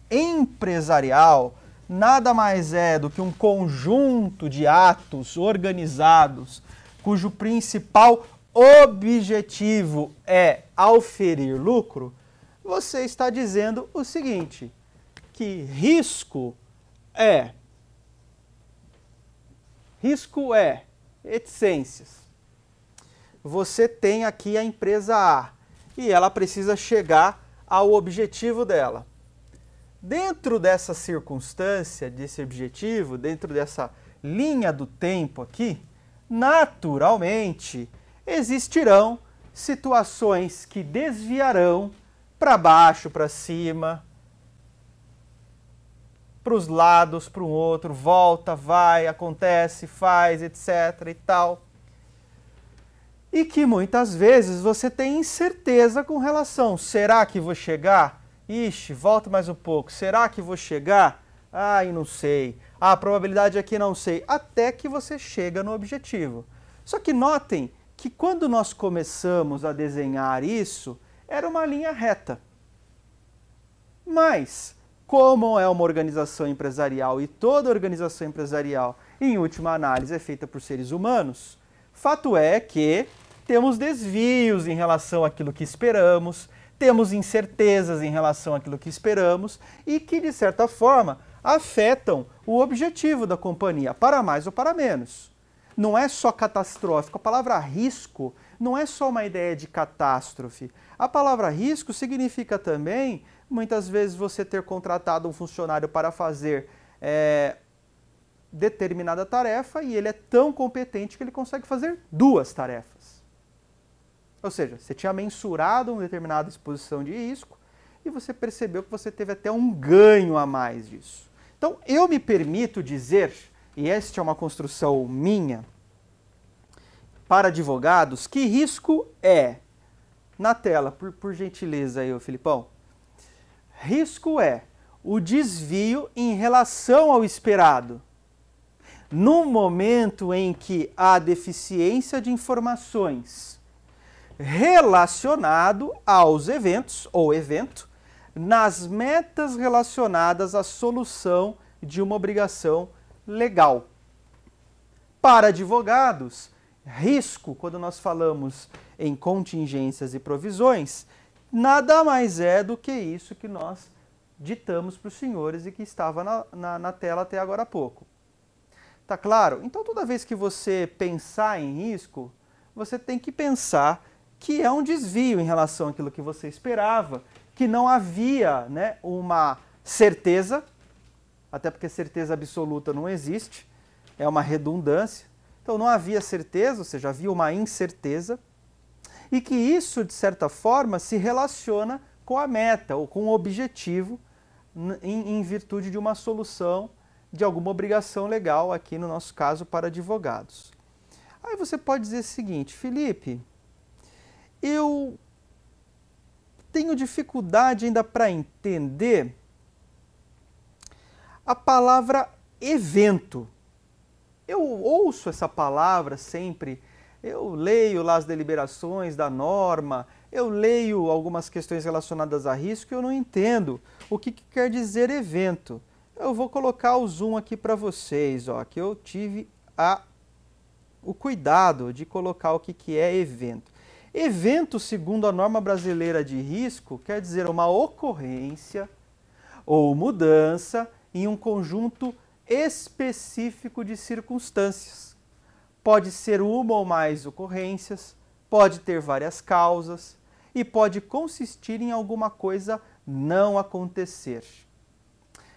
[SPEAKER 1] empresarial nada mais é do que um conjunto de atos organizados cujo principal objetivo é auferir lucro, você está dizendo o seguinte: que risco é risco é reticências. Você tem aqui a empresa A e ela precisa chegar ao objetivo dela. Dentro dessa circunstância, desse objetivo, dentro dessa linha do tempo aqui, naturalmente existirão situações que desviarão para baixo, para cima, para os lados, para um outro, volta, vai, acontece, faz, etc e tal. E que muitas vezes você tem incerteza com relação, será que vou chegar Ixi, volta mais um pouco. Será que vou chegar? Ai, não sei. Ah, a probabilidade aqui é que não sei. Até que você chega no objetivo. Só que notem que quando nós começamos a desenhar isso, era uma linha reta. Mas, como é uma organização empresarial e toda organização empresarial, em última análise, é feita por seres humanos, fato é que temos desvios em relação àquilo que esperamos, temos incertezas em relação àquilo que esperamos e que, de certa forma, afetam o objetivo da companhia, para mais ou para menos. Não é só catastrófico, a palavra risco não é só uma ideia de catástrofe. A palavra risco significa também, muitas vezes, você ter contratado um funcionário para fazer é, determinada tarefa e ele é tão competente que ele consegue fazer duas tarefas. Ou seja, você tinha mensurado uma determinada exposição de risco e você percebeu que você teve até um ganho a mais disso. Então, eu me permito dizer, e esta é uma construção minha, para advogados, que risco é, na tela, por, por gentileza aí, Filipão, risco é o desvio em relação ao esperado. No momento em que há deficiência de informações relacionado aos eventos ou evento nas metas relacionadas à solução de uma obrigação legal. Para advogados, risco, quando nós falamos em contingências e provisões, nada mais é do que isso que nós ditamos para os senhores e que estava na, na, na tela até agora há pouco. Tá claro? Então, toda vez que você pensar em risco, você tem que pensar que é um desvio em relação àquilo que você esperava, que não havia né, uma certeza, até porque certeza absoluta não existe, é uma redundância. Então não havia certeza, ou seja, havia uma incerteza, e que isso, de certa forma, se relaciona com a meta ou com o objetivo em, em virtude de uma solução de alguma obrigação legal, aqui no nosso caso, para advogados. Aí você pode dizer o seguinte, Felipe, eu tenho dificuldade ainda para entender a palavra evento. Eu ouço essa palavra sempre, eu leio lá as deliberações da norma, eu leio algumas questões relacionadas a risco e eu não entendo o que, que quer dizer evento. Eu vou colocar o zoom aqui para vocês, ó, que eu tive a, o cuidado de colocar o que, que é evento. Evento, segundo a norma brasileira de risco, quer dizer uma ocorrência ou mudança em um conjunto específico de circunstâncias. Pode ser uma ou mais ocorrências, pode ter várias causas e pode consistir em alguma coisa não acontecer.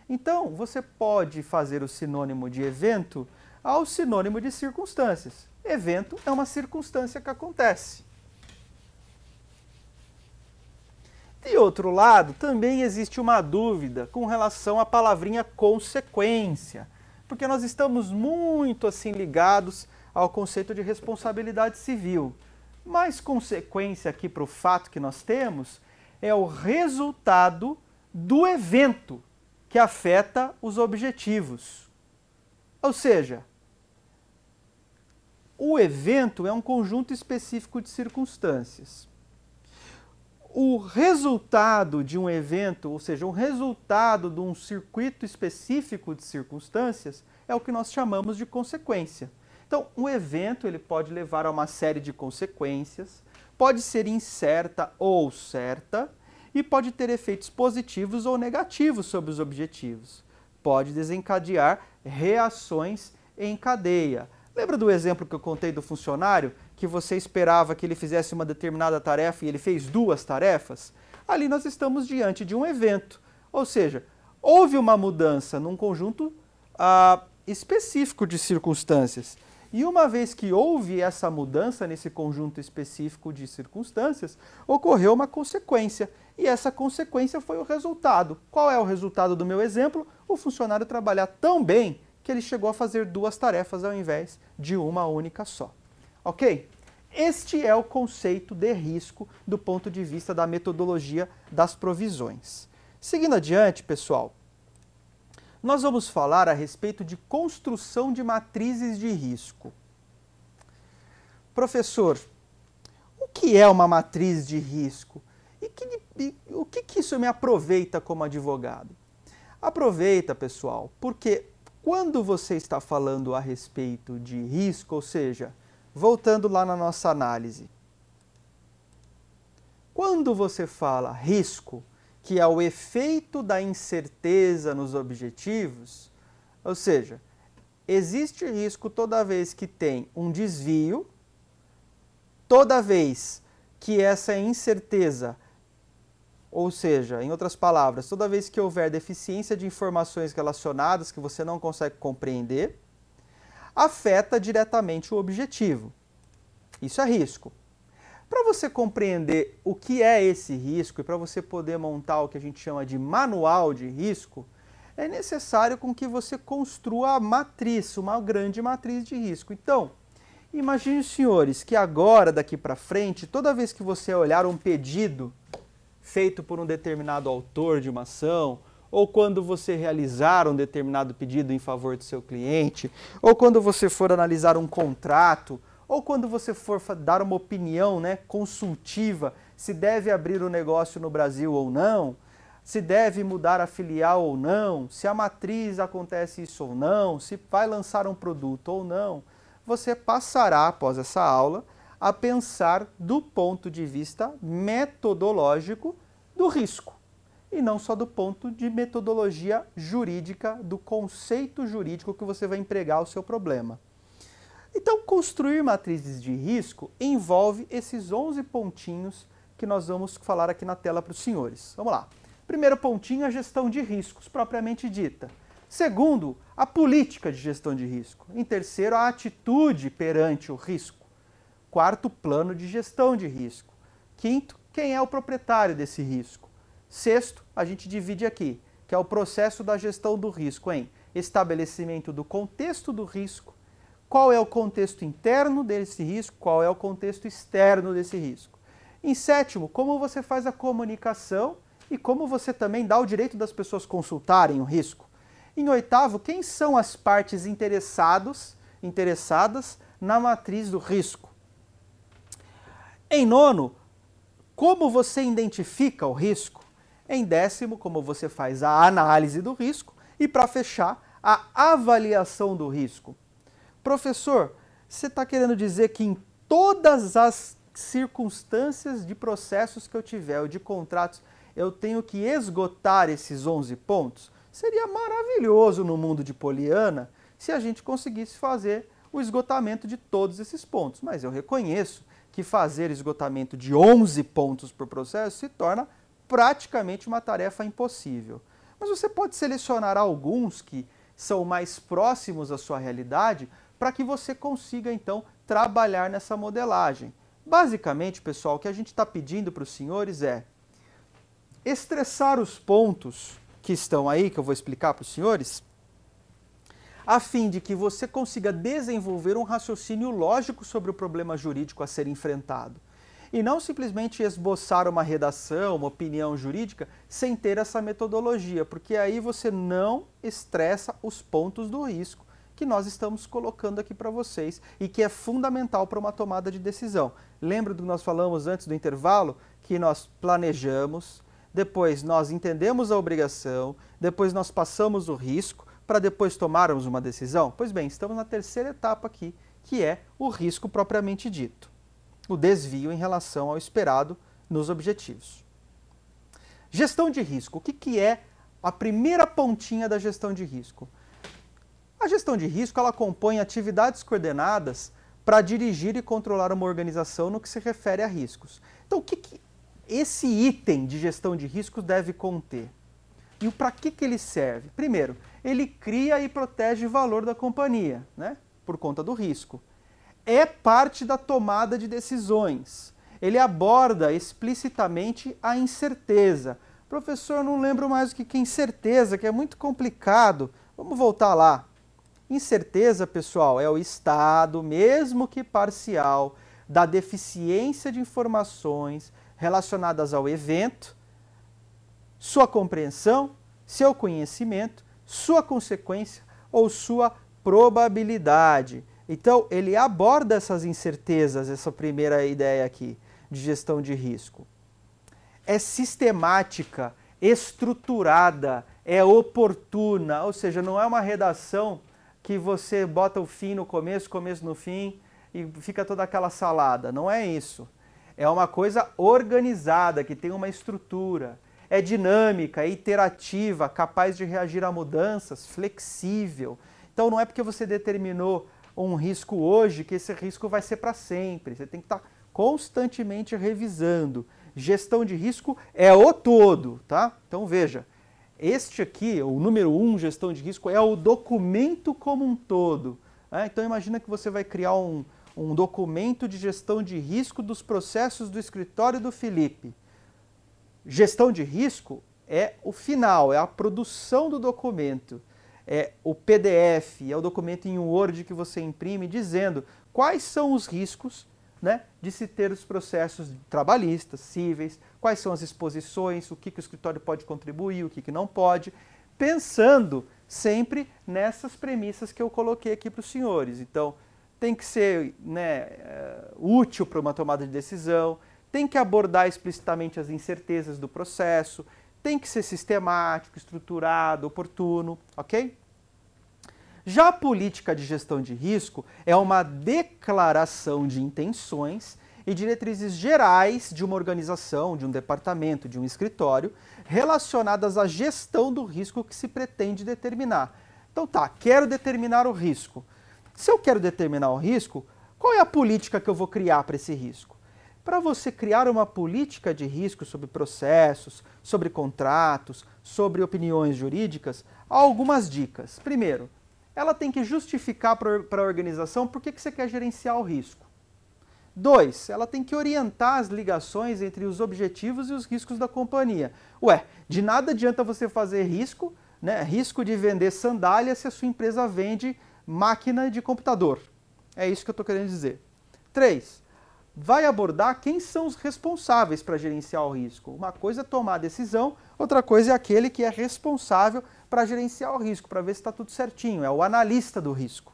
[SPEAKER 1] Então, você pode fazer o sinônimo de evento ao sinônimo de circunstâncias. Evento é uma circunstância que acontece. De outro lado, também existe uma dúvida com relação à palavrinha consequência, porque nós estamos muito assim ligados ao conceito de responsabilidade civil. Mas consequência aqui para o fato que nós temos é o resultado do evento que afeta os objetivos. Ou seja, o evento é um conjunto específico de circunstâncias o resultado de um evento, ou seja, o resultado de um circuito específico de circunstâncias, é o que nós chamamos de consequência. Então, um evento ele pode levar a uma série de consequências, pode ser incerta ou certa, e pode ter efeitos positivos ou negativos sobre os objetivos. Pode desencadear reações em cadeia. Lembra do exemplo que eu contei do funcionário que você esperava que ele fizesse uma determinada tarefa e ele fez duas tarefas, ali nós estamos diante de um evento. Ou seja, houve uma mudança num conjunto ah, específico de circunstâncias. E uma vez que houve essa mudança nesse conjunto específico de circunstâncias, ocorreu uma consequência. E essa consequência foi o resultado. Qual é o resultado do meu exemplo? O funcionário trabalhar tão bem que ele chegou a fazer duas tarefas ao invés de uma única só. Ok? Este é o conceito de risco do ponto de vista da metodologia das provisões. Seguindo adiante, pessoal, nós vamos falar a respeito de construção de matrizes de risco. Professor, o que é uma matriz de risco? E, que, e o que, que isso me aproveita como advogado? Aproveita, pessoal, porque quando você está falando a respeito de risco, ou seja, voltando lá na nossa análise. Quando você fala risco, que é o efeito da incerteza nos objetivos, ou seja, existe risco toda vez que tem um desvio, toda vez que essa incerteza, ou seja, em outras palavras, toda vez que houver deficiência de informações relacionadas que você não consegue compreender, afeta diretamente o objetivo. Isso é risco. Para você compreender o que é esse risco e para você poder montar o que a gente chama de manual de risco, é necessário com que você construa a matriz, uma grande matriz de risco. Então, imagine, senhores, que agora daqui para frente, toda vez que você olhar um pedido feito por um determinado autor de uma ação ou quando você realizar um determinado pedido em favor do seu cliente, ou quando você for analisar um contrato, ou quando você for dar uma opinião né, consultiva se deve abrir o um negócio no Brasil ou não, se deve mudar a filial ou não, se a matriz acontece isso ou não, se vai lançar um produto ou não, você passará após essa aula a pensar do ponto de vista metodológico do risco e não só do ponto de metodologia jurídica, do conceito jurídico que você vai empregar ao seu problema. Então, construir matrizes de risco envolve esses 11 pontinhos que nós vamos falar aqui na tela para os senhores. Vamos lá. Primeiro pontinho, a gestão de riscos, propriamente dita. Segundo, a política de gestão de risco. Em terceiro, a atitude perante o risco. Quarto, plano de gestão de risco. Quinto, quem é o proprietário desse risco. Sexto, a gente divide aqui, que é o processo da gestão do risco em estabelecimento do contexto do risco, qual é o contexto interno desse risco, qual é o contexto externo desse risco. Em sétimo, como você faz a comunicação e como você também dá o direito das pessoas consultarem o risco. Em oitavo, quem são as partes interessados, interessadas na matriz do risco. Em nono, como você identifica o risco. Em décimo, como você faz a análise do risco. E para fechar, a avaliação do risco. Professor, você está querendo dizer que em todas as circunstâncias de processos que eu tiver ou de contratos, eu tenho que esgotar esses 11 pontos? Seria maravilhoso no mundo de Poliana se a gente conseguisse fazer o esgotamento de todos esses pontos, mas eu reconheço que fazer esgotamento de 11 pontos por processo se torna praticamente uma tarefa impossível. Mas você pode selecionar alguns que são mais próximos à sua realidade para que você consiga então trabalhar nessa modelagem. Basicamente, pessoal, o que a gente está pedindo para os senhores é estressar os pontos que estão aí, que eu vou explicar para os senhores, a fim de que você consiga desenvolver um raciocínio lógico sobre o problema jurídico a ser enfrentado e não simplesmente esboçar uma redação, uma opinião jurídica sem ter essa metodologia, porque aí você não estressa os pontos do risco que nós estamos colocando aqui para vocês e que é fundamental para uma tomada de decisão. Lembra do que nós falamos antes do intervalo? Que nós planejamos, depois nós entendemos a obrigação, depois nós passamos o risco para depois tomarmos uma decisão? Pois bem, estamos na terceira etapa aqui, que é o risco propriamente dito o desvio em relação ao esperado nos objetivos. Gestão de risco. O que, que é a primeira pontinha da gestão de risco? A gestão de risco ela compõe atividades coordenadas para dirigir e controlar uma organização no que se refere a riscos. Então, o que, que esse item de gestão de riscos deve conter? E para que, que ele serve? Primeiro, ele cria e protege o valor da companhia, né? por conta do risco é parte da tomada de decisões. Ele aborda explicitamente a incerteza. Professor, não lembro mais o que é incerteza, que é muito complicado. Vamos voltar lá. Incerteza, pessoal, é o estado, mesmo que parcial, da deficiência de informações relacionadas ao evento, sua compreensão, seu conhecimento, sua consequência ou sua probabilidade. Então, ele aborda essas incertezas, essa primeira ideia aqui de gestão de risco. É sistemática, estruturada, é oportuna, ou seja, não é uma redação que você bota o fim no começo, começo no fim e fica toda aquela salada. Não é isso. É uma coisa organizada, que tem uma estrutura. É dinâmica, é iterativa, capaz de reagir a mudanças, flexível. Então não é porque você determinou um risco hoje que esse risco vai ser para sempre. Você tem que estar tá constantemente revisando. Gestão de risco é o todo, tá? Então veja, este aqui, o número 1, um, gestão de risco, é o documento como um todo. Né? Então imagina que você vai criar um, um documento de gestão de risco dos processos do escritório do Felipe. Gestão de risco é o final, é a produção do documento é o PDF, é o documento em Word que você imprime, dizendo quais são os riscos né, de se ter os processos trabalhistas, cíveis, quais são as exposições, o que, que o escritório pode contribuir, o que, que não pode, pensando sempre nessas premissas que eu coloquei aqui para os senhores. Então, tem que ser né, é, útil para uma tomada de decisão, tem que abordar explicitamente as incertezas do processo, tem que ser sistemático, estruturado, oportuno, ok? Já a política de gestão de risco é uma declaração de intenções e diretrizes gerais de uma organização, de um departamento, de um escritório, relacionadas à gestão do risco que se pretende determinar. Então tá, quero determinar o risco. Se eu quero determinar o risco, qual é a política que eu vou criar para esse risco? para você criar uma política de risco sobre processos, sobre contratos, sobre opiniões jurídicas, há algumas dicas. Primeiro, ela tem que justificar para a organização por que você quer gerenciar o risco. Dois, ela tem que orientar as ligações entre os objetivos e os riscos da companhia. Ué, de nada adianta você fazer risco, né? Risco de vender sandália se a sua empresa vende máquina de computador. É isso que eu estou querendo dizer. Três, vai abordar quem são os responsáveis para gerenciar o risco. Uma coisa é tomar a decisão, outra coisa é aquele que é responsável para gerenciar o risco, para ver se está tudo certinho, é o analista do risco.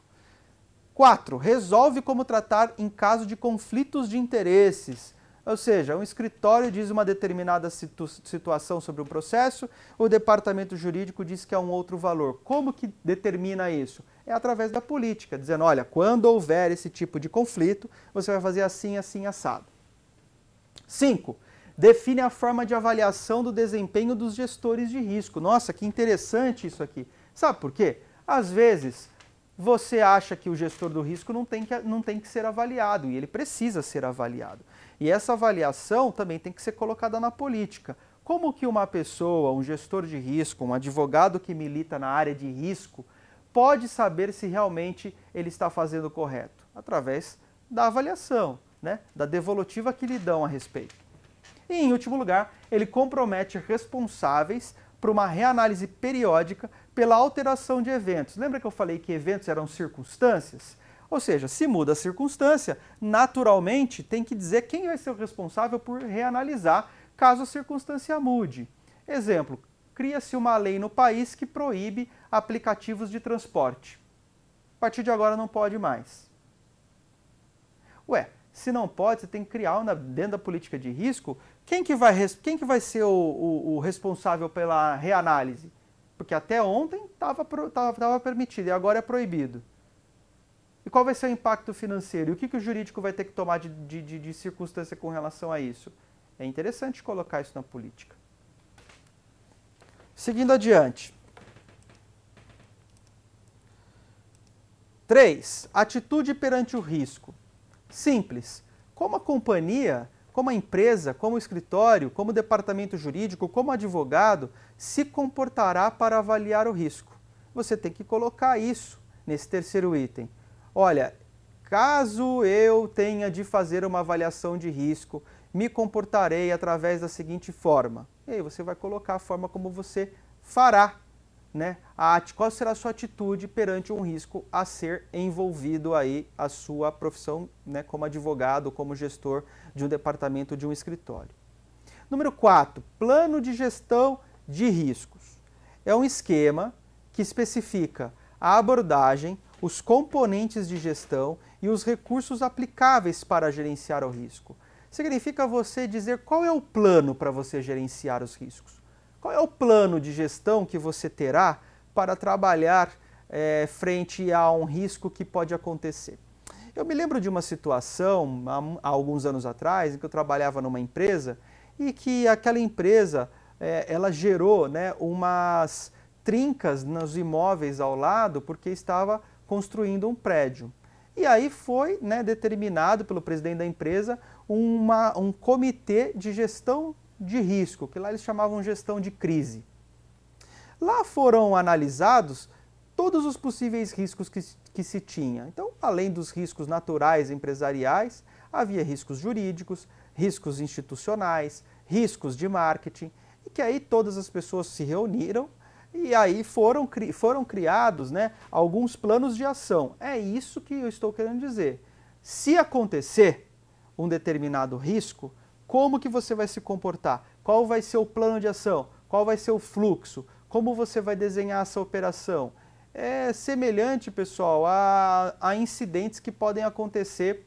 [SPEAKER 1] 4. Resolve como tratar em caso de conflitos de interesses. Ou seja, um escritório diz uma determinada situ situação sobre o processo, o departamento jurídico diz que é um outro valor. Como que determina isso? é através da política, dizendo: olha, quando houver esse tipo de conflito, você vai fazer assim, assim, assado. 5. Define a forma de avaliação do desempenho dos gestores de risco. Nossa, que interessante isso aqui. Sabe por quê? Às vezes você acha que o gestor do risco não tem, que, não tem que ser avaliado e ele precisa ser avaliado. E essa avaliação também tem que ser colocada na política. Como que uma pessoa, um gestor de risco, um advogado que milita na área de risco, pode saber se realmente ele está fazendo o correto? Através da avaliação, né? da devolutiva que lhe dão a respeito. E, em último lugar, ele compromete responsáveis para uma reanálise periódica pela alteração de eventos. Lembra que eu falei que eventos eram circunstâncias? Ou seja, se muda a circunstância, naturalmente tem que dizer quem vai ser o responsável por reanalisar caso a circunstância mude. Exemplo, cria-se uma lei no país que proíbe aplicativos de transporte. A partir de agora não pode mais. Ué, se não pode, você tem que criar uma, dentro da política de risco, quem que vai, quem que vai ser o, o, o responsável pela reanálise? Porque até ontem estava permitido e agora é proibido. E qual vai ser o impacto financeiro? E o que, que o jurídico vai ter que tomar de, de, de circunstância com relação a isso? É interessante colocar isso na política. Seguindo adiante. 3. Atitude perante o risco. Simples. Como a companhia, como a empresa, como o escritório, como o departamento jurídico, como advogado se comportará para avaliar o risco? Você tem que colocar isso nesse terceiro item. Olha, caso eu tenha de fazer uma avaliação de risco, me comportarei através da seguinte forma. E aí você vai colocar a forma como você fará né, a, qual será a sua atitude perante um risco a ser envolvido aí a sua profissão né, como advogado, como gestor de um departamento, de um escritório. Número 4, plano de gestão de riscos. É um esquema que especifica a abordagem, os componentes de gestão e os recursos aplicáveis para gerenciar o risco. Significa você dizer qual é o plano para você gerenciar os riscos qual é o plano de gestão que você terá para trabalhar é, frente a um risco que pode acontecer? Eu me lembro de uma situação há, há alguns anos atrás em que eu trabalhava numa empresa e que aquela empresa é, ela gerou né, umas trincas nos imóveis ao lado porque estava construindo um prédio. E aí foi né, determinado pelo presidente da empresa uma, um comitê de gestão de risco, que lá eles chamavam gestão de crise. Lá foram analisados todos os possíveis riscos que, que se tinha. Então, além dos riscos naturais empresariais, havia riscos jurídicos, riscos institucionais, riscos de marketing, e que aí todas as pessoas se reuniram e aí foram, cri foram criados né, alguns planos de ação. É isso que eu estou querendo dizer. Se acontecer um determinado risco, como que você vai se comportar? Qual vai ser o plano de ação? Qual vai ser o fluxo? Como você vai desenhar essa operação? É semelhante, pessoal, a, a incidentes que podem acontecer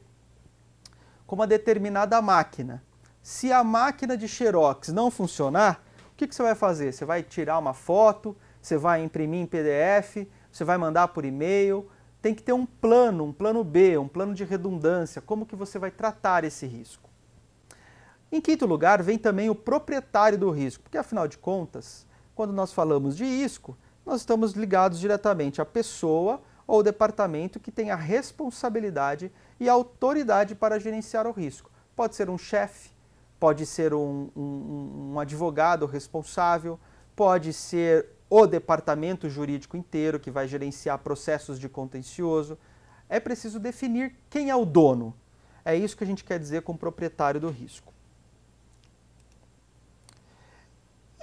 [SPEAKER 1] com uma determinada máquina. Se a máquina de xerox não funcionar, o que, que você vai fazer? Você vai tirar uma foto, você vai imprimir em PDF, você vai mandar por e-mail, tem que ter um plano, um plano B, um plano de redundância, como que você vai tratar esse risco. Em quinto lugar, vem também o proprietário do risco, porque afinal de contas, quando nós falamos de risco, nós estamos ligados diretamente à pessoa ou departamento que tem a responsabilidade e a autoridade para gerenciar o risco. Pode ser um chefe, pode ser um, um, um advogado responsável, pode ser o departamento jurídico inteiro que vai gerenciar processos de contencioso. É preciso definir quem é o dono. É isso que a gente quer dizer com o proprietário do risco.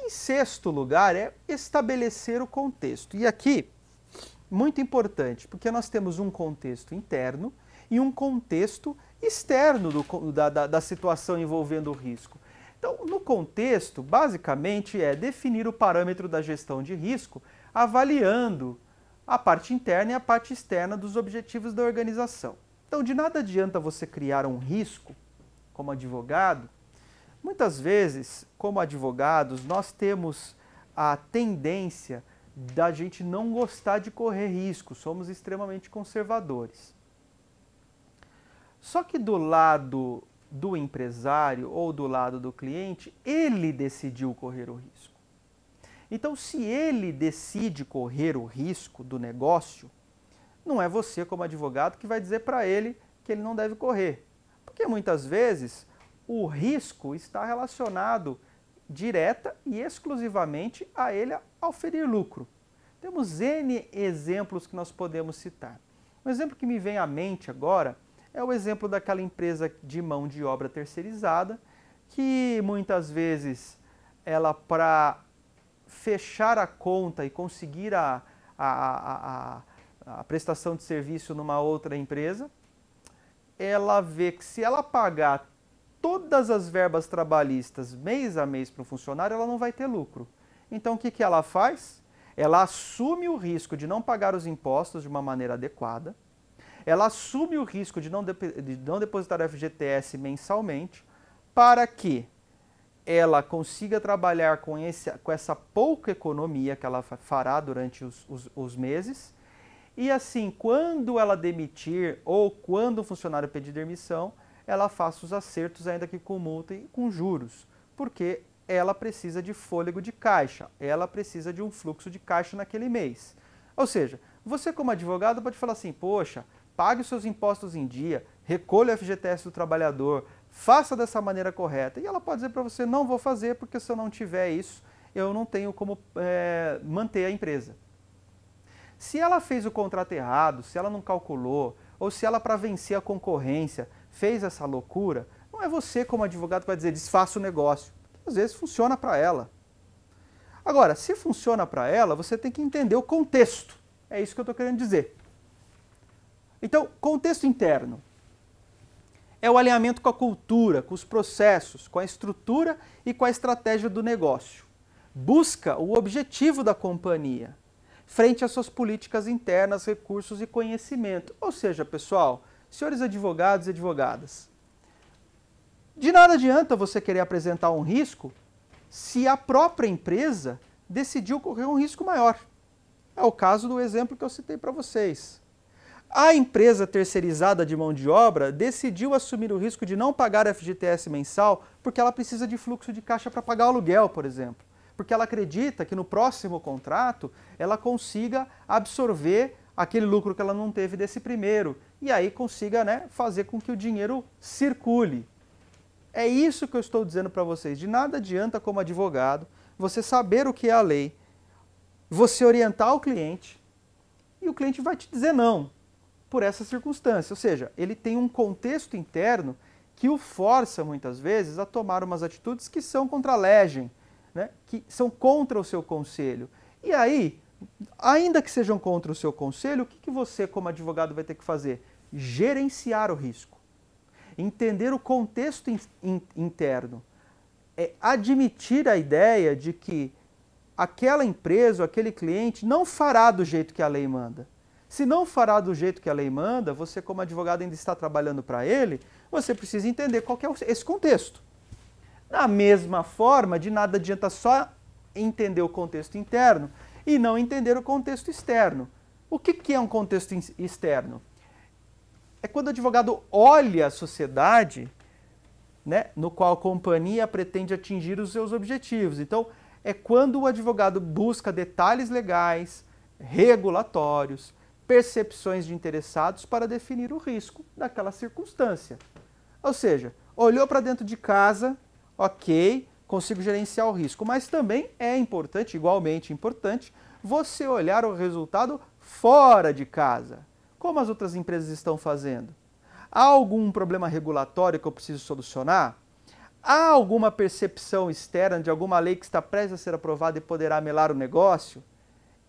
[SPEAKER 1] Em sexto lugar é estabelecer o contexto. E aqui, muito importante, porque nós temos um contexto interno e um contexto externo do, da, da, da situação envolvendo o risco. Então, no contexto, basicamente é definir o parâmetro da gestão de risco, avaliando a parte interna e a parte externa dos objetivos da organização. Então, de nada adianta você criar um risco como advogado Muitas vezes, como advogados, nós temos a tendência da gente não gostar de correr risco, somos extremamente conservadores. Só que do lado do empresário ou do lado do cliente, ele decidiu correr o risco. Então, se ele decide correr o risco do negócio, não é você, como advogado, que vai dizer para ele que ele não deve correr. Porque muitas vezes o risco está relacionado direta e exclusivamente a ele auferir lucro. Temos N exemplos que nós podemos citar. Um exemplo que me vem à mente agora é o exemplo daquela empresa de mão de obra terceirizada, que muitas vezes ela, para fechar a conta e conseguir a, a, a, a, prestação de serviço numa outra empresa, ela vê que se ela pagar todas as verbas trabalhistas mês a mês para o funcionário, ela não vai ter lucro. Então o que, que ela faz? Ela assume o risco de não pagar os impostos de uma maneira adequada, ela assume o risco de não, de, de não depositar o FGTS mensalmente, para que ela consiga trabalhar com, esse, com essa pouca economia que ela fará durante os, os, os meses. E assim, quando ela demitir ou quando o funcionário pedir demissão, ela faça os acertos, ainda que com multa e com juros, porque ela precisa de fôlego de caixa, ela precisa de um fluxo de caixa naquele mês. Ou seja, você como advogado pode falar assim, poxa, pague os seus impostos em dia, recolha o FGTS do trabalhador, faça dessa maneira correta. E ela pode dizer para você, não vou fazer porque se eu não tiver isso, eu não tenho como é, manter a empresa. Se ela fez o contrato errado, se ela não calculou, ou se ela para vencer a concorrência fez essa loucura, não é você como advogado que vai dizer desfaça o negócio. Às vezes funciona para ela. Agora, se funciona para ela, você tem que entender o contexto. É isso que eu estou querendo dizer. Então, contexto interno é o alinhamento com a cultura, com os processos, com a estrutura e com a estratégia do negócio. Busca o objetivo da companhia frente às suas políticas internas, recursos e conhecimento. Ou seja, pessoal, Senhores advogados e advogadas, de nada adianta você querer apresentar um risco se a própria empresa decidiu correr um risco maior. É o caso do exemplo que eu citei para vocês. A empresa terceirizada de mão de obra decidiu assumir o risco de não pagar FGTS mensal porque ela precisa de fluxo de caixa para pagar o aluguel, por exemplo. Porque ela acredita que no próximo contrato ela consiga absorver aquele lucro que ela não teve desse primeiro e aí consiga né, fazer com que o dinheiro circule. É isso que eu estou dizendo para vocês. De nada adianta, como advogado, você saber o que é a lei, você orientar o cliente e o cliente vai te dizer não por essa circunstância. Ou seja, ele tem um contexto interno que o força muitas vezes a tomar umas atitudes que são contra a legem, né? que são contra o seu conselho. E aí, ainda que sejam contra o seu conselho, o que, que você, como advogado, vai ter que fazer? Gerenciar o risco, entender o contexto in, in, interno, é admitir a ideia de que aquela empresa, aquele cliente, não fará do jeito que a lei manda. Se não fará do jeito que a lei manda, você, como advogado, ainda está trabalhando para ele, você precisa entender qual é esse contexto. Da mesma forma, de nada adianta só entender o contexto interno e não entender o contexto externo. O que, que é um contexto externo? É quando o advogado olha a sociedade né, no qual a companhia pretende atingir os seus objetivos. Então, é quando o advogado busca detalhes legais, regulatórios, percepções de interessados para definir o risco daquela circunstância. Ou seja, olhou para dentro de casa, ok, consigo gerenciar o risco. Mas também é importante, igualmente importante, você olhar o resultado fora de casa. Como as outras empresas estão fazendo? Há algum problema regulatório que eu preciso solucionar? Há alguma percepção externa de alguma lei que está prestes a ser aprovada e poderá melar o negócio?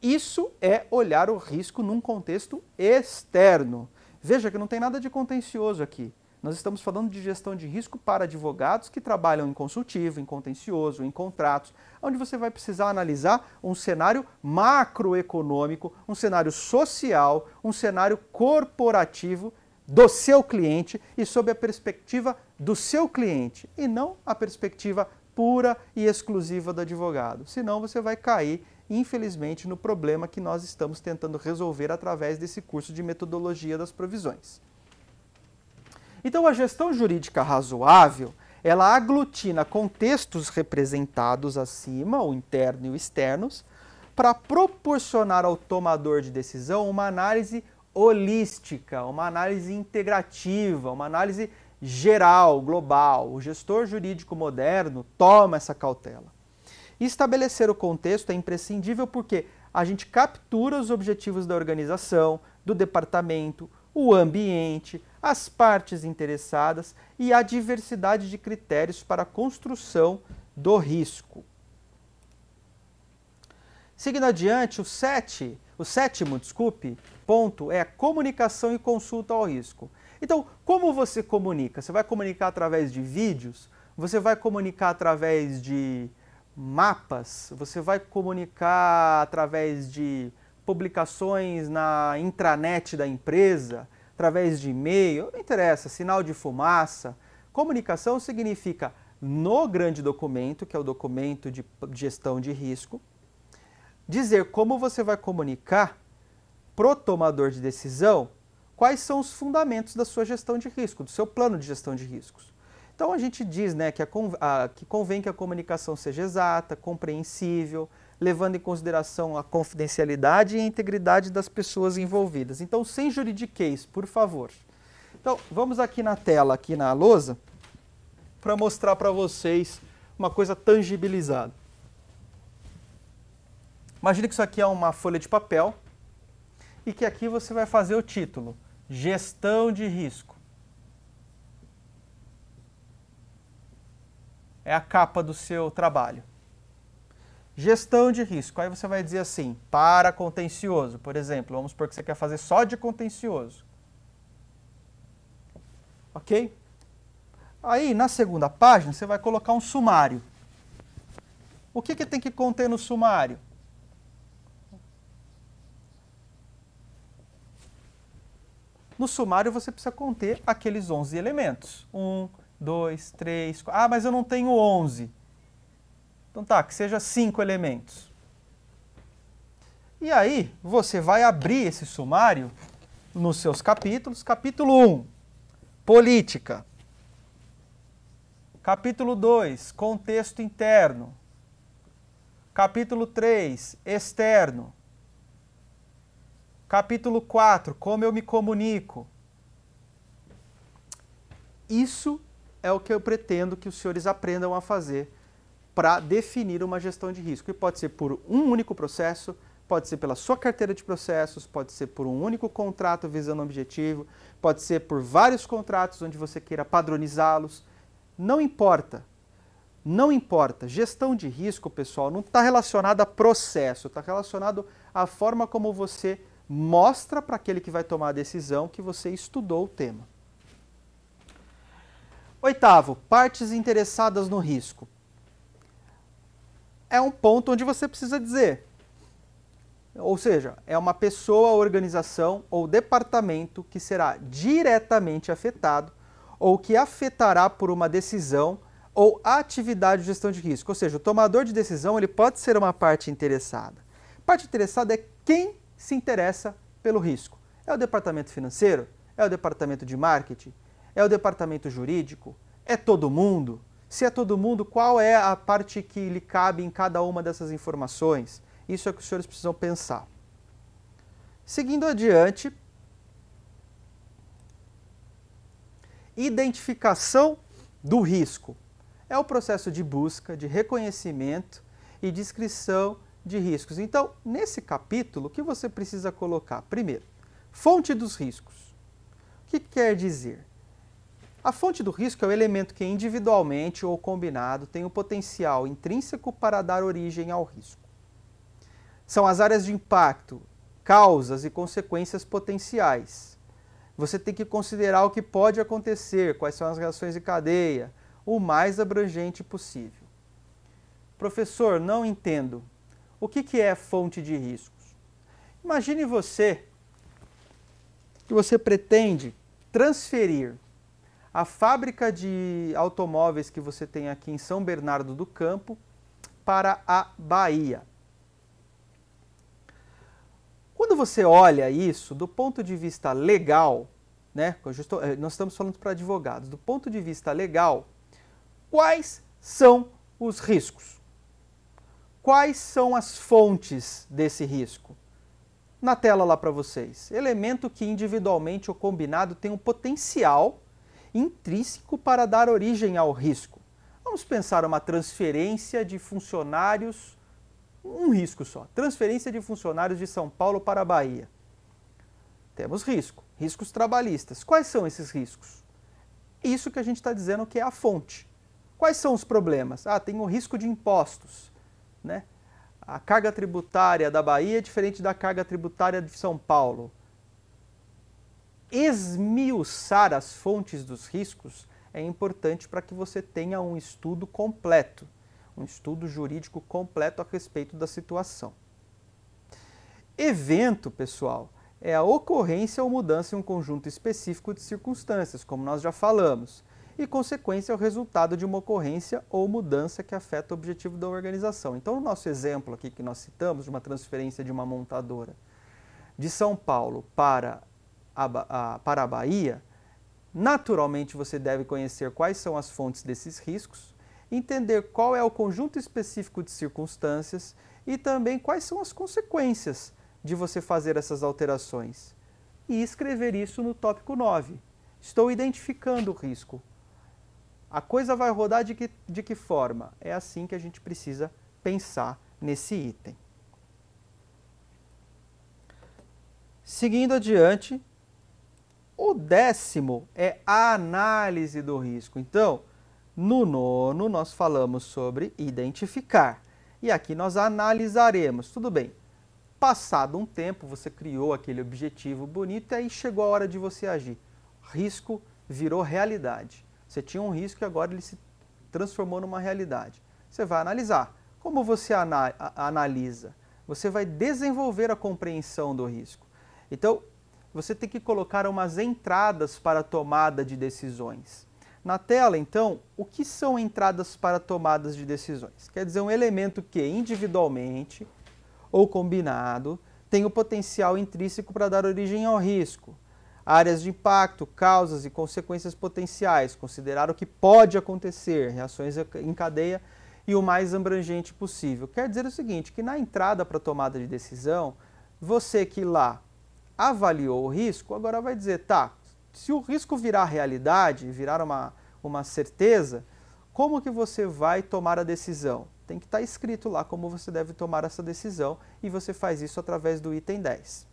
[SPEAKER 1] Isso é olhar o risco num contexto externo. Veja que não tem nada de contencioso aqui. Nós estamos falando de gestão de risco para advogados que trabalham em consultivo, em contencioso, em contratos, onde você vai precisar analisar um cenário macroeconômico, um cenário social, um cenário corporativo do seu cliente e sob a perspectiva do seu cliente e não a perspectiva pura e exclusiva do advogado. Senão você vai cair, infelizmente, no problema que nós estamos tentando resolver através desse curso de metodologia das provisões. Então, a gestão jurídica razoável ela aglutina contextos representados acima, o interno e o externos, para proporcionar ao tomador de decisão uma análise holística, uma análise integrativa, uma análise geral, global. O gestor jurídico moderno toma essa cautela. Estabelecer o contexto é imprescindível porque a gente captura os objetivos da organização, do departamento, o ambiente, as partes interessadas e a diversidade de critérios para a construção do risco. Seguindo adiante, o, sete, o sétimo desculpe, ponto é a comunicação e consulta ao risco. Então, como você comunica? Você vai comunicar através de vídeos? Você vai comunicar através de mapas? Você vai comunicar através de publicações na intranet da empresa, através de e-mail, não interessa, sinal de fumaça. Comunicação significa no grande documento, que é o documento de gestão de risco, dizer como você vai comunicar para o tomador de decisão quais são os fundamentos da sua gestão de risco, do seu plano de gestão de riscos. Então a gente diz né, que, a, a, que convém que a comunicação seja exata, compreensível, levando em consideração a confidencialidade e a integridade das pessoas envolvidas. Então, sem juridiquês, por favor. Então, vamos aqui na tela, aqui na lousa, para mostrar para vocês uma coisa tangibilizada. Imagine que isso aqui é uma folha de papel e que aqui você vai fazer o título, gestão de risco. É a capa do seu trabalho. Gestão de risco. Aí você vai dizer assim, para contencioso, por exemplo, vamos supor que você quer fazer só de contencioso. Ok? Aí, na segunda página, você vai colocar um sumário. O que, que tem que conter no sumário? No sumário você precisa conter aqueles 11 elementos. 1, 2, 3, 4. Ah, mas eu não tenho 11. Então tá, que seja cinco elementos. E aí você vai abrir esse sumário nos seus capítulos. Capítulo 1, política. Capítulo 2, contexto interno. Capítulo 3, externo. Capítulo 4, como eu me comunico. Isso é o que eu pretendo que os senhores aprendam a fazer para definir uma gestão de risco. E pode ser por um único processo, pode ser pela sua carteira de processos, pode ser por um único contrato visando um objetivo, pode ser por vários contratos onde você queira padronizá-los. Não importa. Não importa. Gestão de risco, pessoal, não está relacionada a processo, está relacionado à forma como você mostra para aquele que vai tomar a decisão que você estudou o tema. Oitavo, partes interessadas no risco é um ponto onde você precisa dizer. Ou seja, é uma pessoa, organização ou departamento que será diretamente afetado ou que afetará por uma decisão ou atividade de gestão de risco. Ou seja, o tomador de decisão ele pode ser uma parte interessada. Parte interessada é quem se interessa pelo risco. É o departamento financeiro? É o departamento de marketing? É o departamento jurídico? É todo mundo? Se é todo mundo, qual é a parte que lhe cabe em cada uma dessas informações? Isso é o que os senhores precisam pensar. Seguindo adiante, identificação do risco. É o processo de busca, de reconhecimento e descrição de riscos. Então, nesse capítulo, o que você precisa colocar? Primeiro, fonte dos riscos. O que quer dizer? A fonte do risco é o elemento que individualmente ou combinado tem o potencial intrínseco para dar origem ao risco. São as áreas de impacto, causas e consequências potenciais. Você tem que considerar o que pode acontecer, quais são as reações de cadeia, o mais abrangente possível. Professor, não entendo. O que, que é fonte de riscos? Imagine você que você pretende transferir a fábrica de automóveis que você tem aqui em São Bernardo do Campo para a Bahia. Quando você olha isso do ponto de vista legal, né, eh, nós estamos falando para advogados, do ponto de vista legal, quais são os riscos? Quais são as fontes desse risco? Na tela lá para vocês, elemento que individualmente ou combinado tem um potencial intrínseco para dar origem ao risco. Vamos pensar uma transferência de funcionários, um risco só, transferência de funcionários de São Paulo para a Bahia. Temos risco, riscos trabalhistas. Quais são esses riscos? Isso que a gente está dizendo que é a fonte. Quais são os problemas? Ah, tem o risco de impostos, né? A carga tributária da Bahia é diferente da carga tributária de São Paulo esmiuçar as fontes dos riscos é importante para que você tenha um estudo completo, um estudo jurídico completo a respeito da situação. Evento, pessoal, é a ocorrência ou mudança em um conjunto específico de circunstâncias, como nós já falamos, e consequência é o resultado de uma ocorrência ou mudança que afeta o objetivo da organização. Então, o nosso exemplo aqui que nós citamos, de uma transferência de uma montadora de São Paulo para a, a, para a Bahia, naturalmente você deve conhecer quais são as fontes desses riscos, entender qual é o conjunto específico de circunstâncias e também quais são as consequências de você fazer essas alterações. E escrever isso no tópico 9. Estou identificando o risco. A coisa vai rodar de que, de que forma? É assim que a gente precisa pensar nesse item. Seguindo adiante, o décimo é a análise do risco. Então, no nono, nós falamos sobre identificar. E aqui nós analisaremos. Tudo bem, passado um tempo, você criou aquele objetivo bonito e aí chegou a hora de você agir. Risco virou realidade. Você tinha um risco e agora ele se transformou numa realidade. Você vai analisar. Como você analisa? Você vai desenvolver a compreensão do risco. Então, você tem que colocar umas entradas para tomada de decisões. Na tela, então, o que são entradas para tomadas de decisões? Quer dizer, um elemento que individualmente ou combinado tem o potencial intrínseco para dar origem ao risco. Áreas de impacto, causas e consequências potenciais, considerar o que pode acontecer, reações em cadeia e o mais abrangente possível. Quer dizer o seguinte, que na entrada para tomada de decisão, você que lá avaliou o risco, agora vai dizer, tá, se o risco virar realidade, virar uma, uma certeza, como que você vai tomar a decisão? Tem que estar tá escrito lá como você deve tomar essa decisão e você faz isso através do item 10.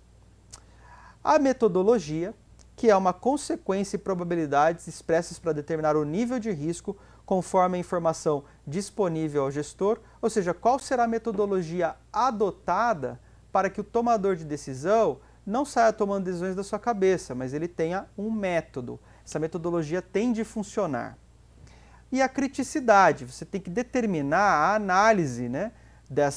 [SPEAKER 1] A metodologia, que é uma consequência e probabilidades expressas para determinar o nível de risco conforme a informação disponível ao gestor, ou seja, qual será a metodologia adotada para que o tomador de decisão não saia tomando decisões da sua cabeça, mas ele tenha um método. Essa metodologia tem de funcionar. E a criticidade, você tem que determinar a análise né,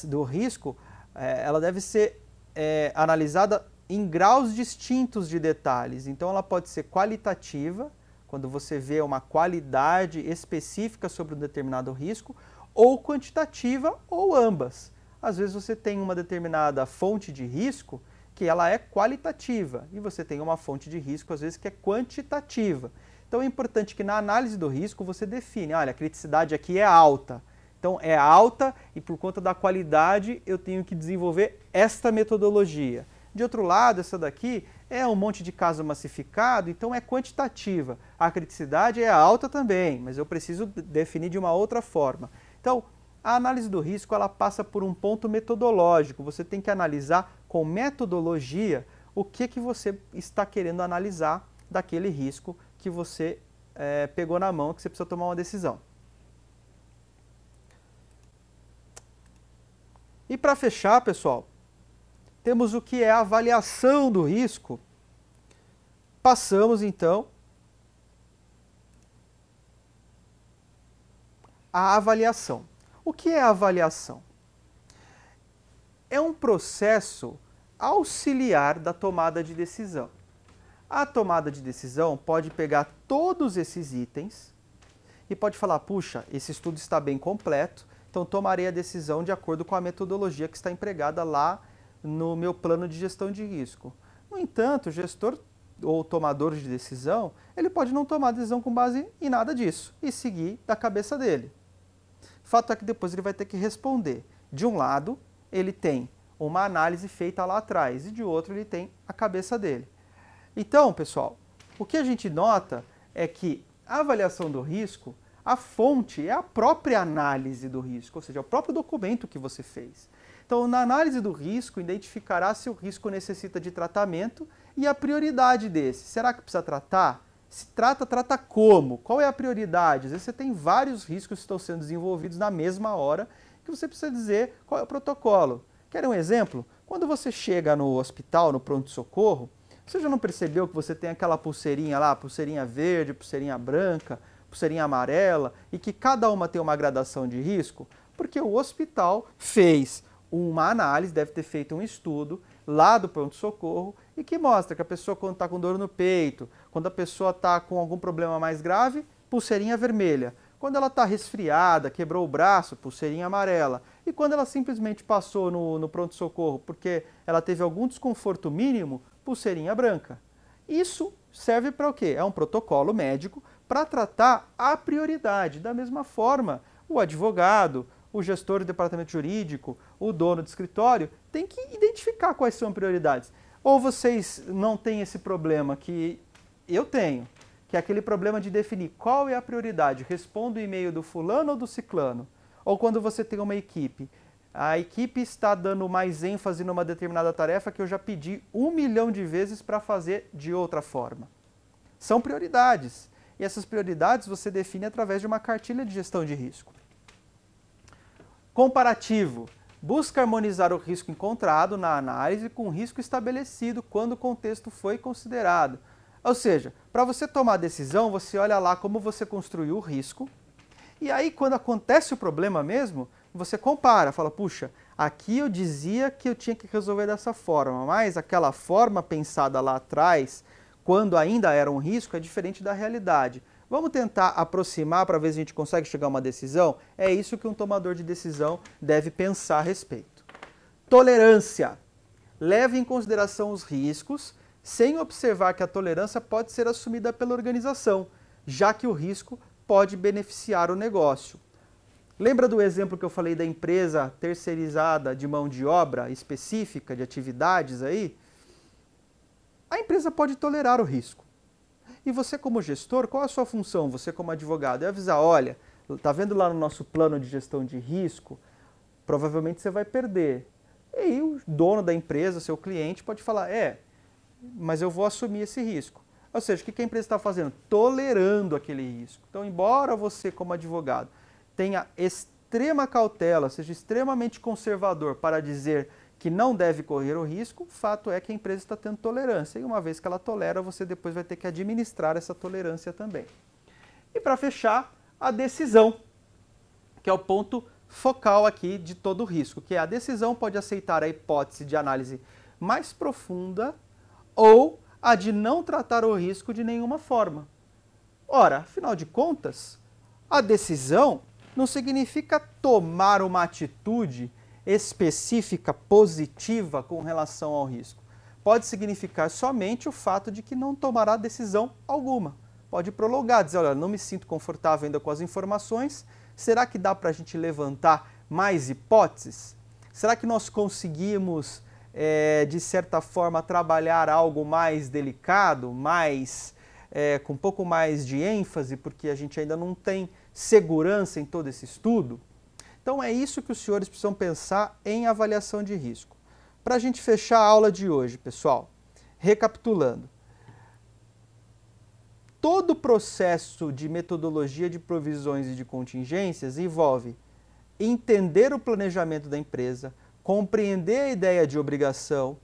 [SPEAKER 1] do risco, eh, ela deve ser é, analisada em graus distintos de detalhes. Então, ela pode ser qualitativa, quando você vê uma qualidade específica sobre um determinado risco, ou quantitativa, ou ambas. Às vezes, você tem uma determinada fonte de risco que ela é qualitativa e você tem uma fonte de risco, às vezes, que é quantitativa. Então é importante que na análise do risco você define, olha, a criticidade aqui é alta. Então é alta e por conta da qualidade eu tenho que desenvolver esta metodologia. De outro lado, essa daqui é um monte de caso massificado, então é quantitativa. A criticidade é alta também, mas eu preciso definir de uma outra forma. Então, a análise do risco ela passa por um ponto metodológico. Você tem que analisar com metodologia o que, que você está querendo analisar daquele risco que você é, pegou na mão, que você precisa tomar uma decisão. E para fechar, pessoal, temos o que é a avaliação do risco. Passamos então à avaliação. O que é avaliação? É um processo auxiliar da tomada de decisão. A tomada de decisão pode pegar todos esses itens e pode falar: puxa, esse estudo está bem completo, então tomarei a decisão de acordo com a metodologia que está empregada lá no meu plano de gestão de risco. No entanto, o gestor ou tomador de decisão, ele pode não tomar decisão com base em nada disso e seguir da cabeça dele. Fato é que depois ele vai ter que responder. De um lado, ele tem uma análise feita lá atrás e de outro ele tem a cabeça dele. Então, pessoal, o que a gente nota é que a avaliação do risco, a fonte é a própria análise do risco, ou seja, é o próprio documento que você fez. Então, na análise do risco, identificará se o risco necessita de tratamento e a prioridade desse. Será que precisa tratar? Se trata, trata como? Qual é a prioridade? Às vezes você tem vários riscos que estão sendo desenvolvidos na mesma hora que você precisa dizer qual é o protocolo. Quer um exemplo? Quando você chega no hospital, no pronto-socorro, você já não percebeu que você tem aquela pulseirinha lá, pulseirinha verde, pulseirinha branca, pulseirinha amarela, e que cada uma tem uma gradação de risco? Porque o hospital fez uma análise, deve ter feito um estudo lá do pronto-socorro e que mostra que a pessoa quando está com dor no peito, quando a pessoa está com algum problema mais grave, pulseirinha vermelha. Quando ela está resfriada, quebrou o braço, pulseirinha amarela. E quando ela simplesmente passou no, no pronto-socorro porque ela teve algum desconforto mínimo, pulseirinha branca. Isso serve para o quê? É um protocolo médico para tratar a prioridade. Da mesma forma, o advogado, o gestor do departamento jurídico, o dono do escritório, tem que identificar quais são prioridades. Ou vocês não têm esse problema que eu tenho, que é aquele problema de definir qual é a prioridade, respondo o e-mail do fulano ou do ciclano? Ou quando você tem uma equipe, a equipe está dando mais ênfase numa determinada tarefa que eu já pedi um milhão de vezes para fazer de outra forma. São prioridades. E essas prioridades você define através de uma cartilha de gestão de risco. Comparativo busca harmonizar o risco encontrado na análise com o risco estabelecido quando o contexto foi considerado. Ou seja, para você tomar a decisão, você olha lá como você construiu o risco, e aí quando acontece o problema mesmo, você compara, fala, puxa, aqui eu dizia que eu tinha que resolver dessa forma, mas aquela forma pensada lá atrás, quando ainda era um risco, é diferente da realidade. Vamos tentar aproximar para ver se a gente consegue chegar a uma decisão? É isso que um tomador de decisão deve pensar a respeito. Tolerância. Leve em consideração os riscos, sem observar que a tolerância pode ser assumida pela organização, já que o risco pode beneficiar o negócio. Lembra do exemplo que eu falei da empresa terceirizada de mão de obra específica, de atividades aí? A empresa pode tolerar o risco e você como gestor, qual a sua função? Você como advogado é avisar, olha, tá vendo lá no nosso plano de gestão de risco, provavelmente você vai perder. E aí o dono da empresa, seu cliente, pode falar, é, mas eu vou assumir esse risco. Ou seja, o que a empresa está fazendo? Tolerando aquele risco. Então, embora você, como advogado, tenha extrema cautela, seja extremamente conservador para dizer que não deve correr o risco, o fato é que a empresa está tendo tolerância. E uma vez que ela tolera, você depois vai ter que administrar essa tolerância também. E para fechar, a decisão, que é o ponto focal aqui de todo o risco, que é a decisão pode aceitar a hipótese de análise mais profunda ou a de não tratar o risco de nenhuma forma. Ora, afinal de contas, a decisão não significa tomar uma atitude específica positiva com relação ao risco. Pode significar somente o fato de que não tomará decisão alguma. Pode prolongar, dizer, olha, não me sinto confortável ainda com as informações. Será que dá para a gente levantar mais hipóteses? Será que nós conseguimos, é, de certa forma, trabalhar algo mais delicado, mais é, com um pouco mais de ênfase, porque a gente ainda não tem segurança em todo esse estudo? Então é isso que os senhores precisam pensar em avaliação de risco. Para a gente fechar a aula de hoje, pessoal, recapitulando. Todo o processo de metodologia de provisões e de contingências envolve entender o planejamento da empresa, compreender a ideia de obrigação,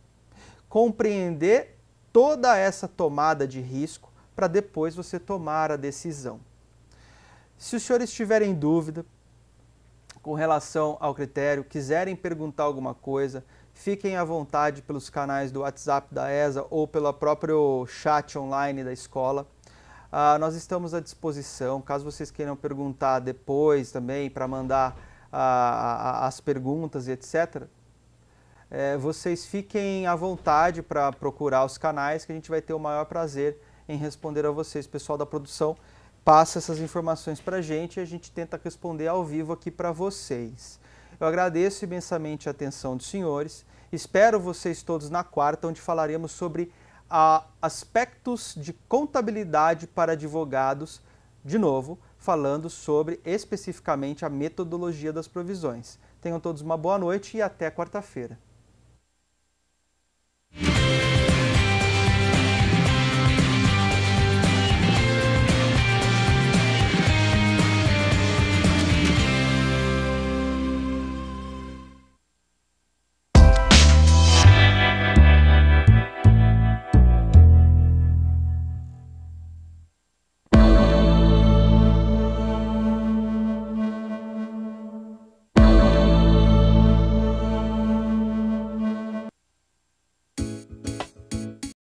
[SPEAKER 1] compreender toda essa tomada de risco para depois você tomar a decisão. Se os senhores tiverem dúvida, com relação ao critério, quiserem perguntar alguma coisa, fiquem à vontade pelos canais do WhatsApp da ESA ou pelo próprio chat online da escola. Uh, nós estamos à disposição, caso vocês queiram perguntar depois também, para mandar uh, as perguntas e etc., é, vocês fiquem à vontade para procurar os canais que a gente vai ter o maior prazer em responder a vocês, pessoal da produção passa essas informações para a gente e a gente tenta responder ao vivo aqui para vocês. Eu agradeço imensamente a atenção dos senhores. Espero vocês todos na quarta, onde falaremos sobre aspectos de contabilidade para advogados, de novo, falando sobre especificamente a metodologia das provisões. Tenham todos uma boa noite e até quarta-feira.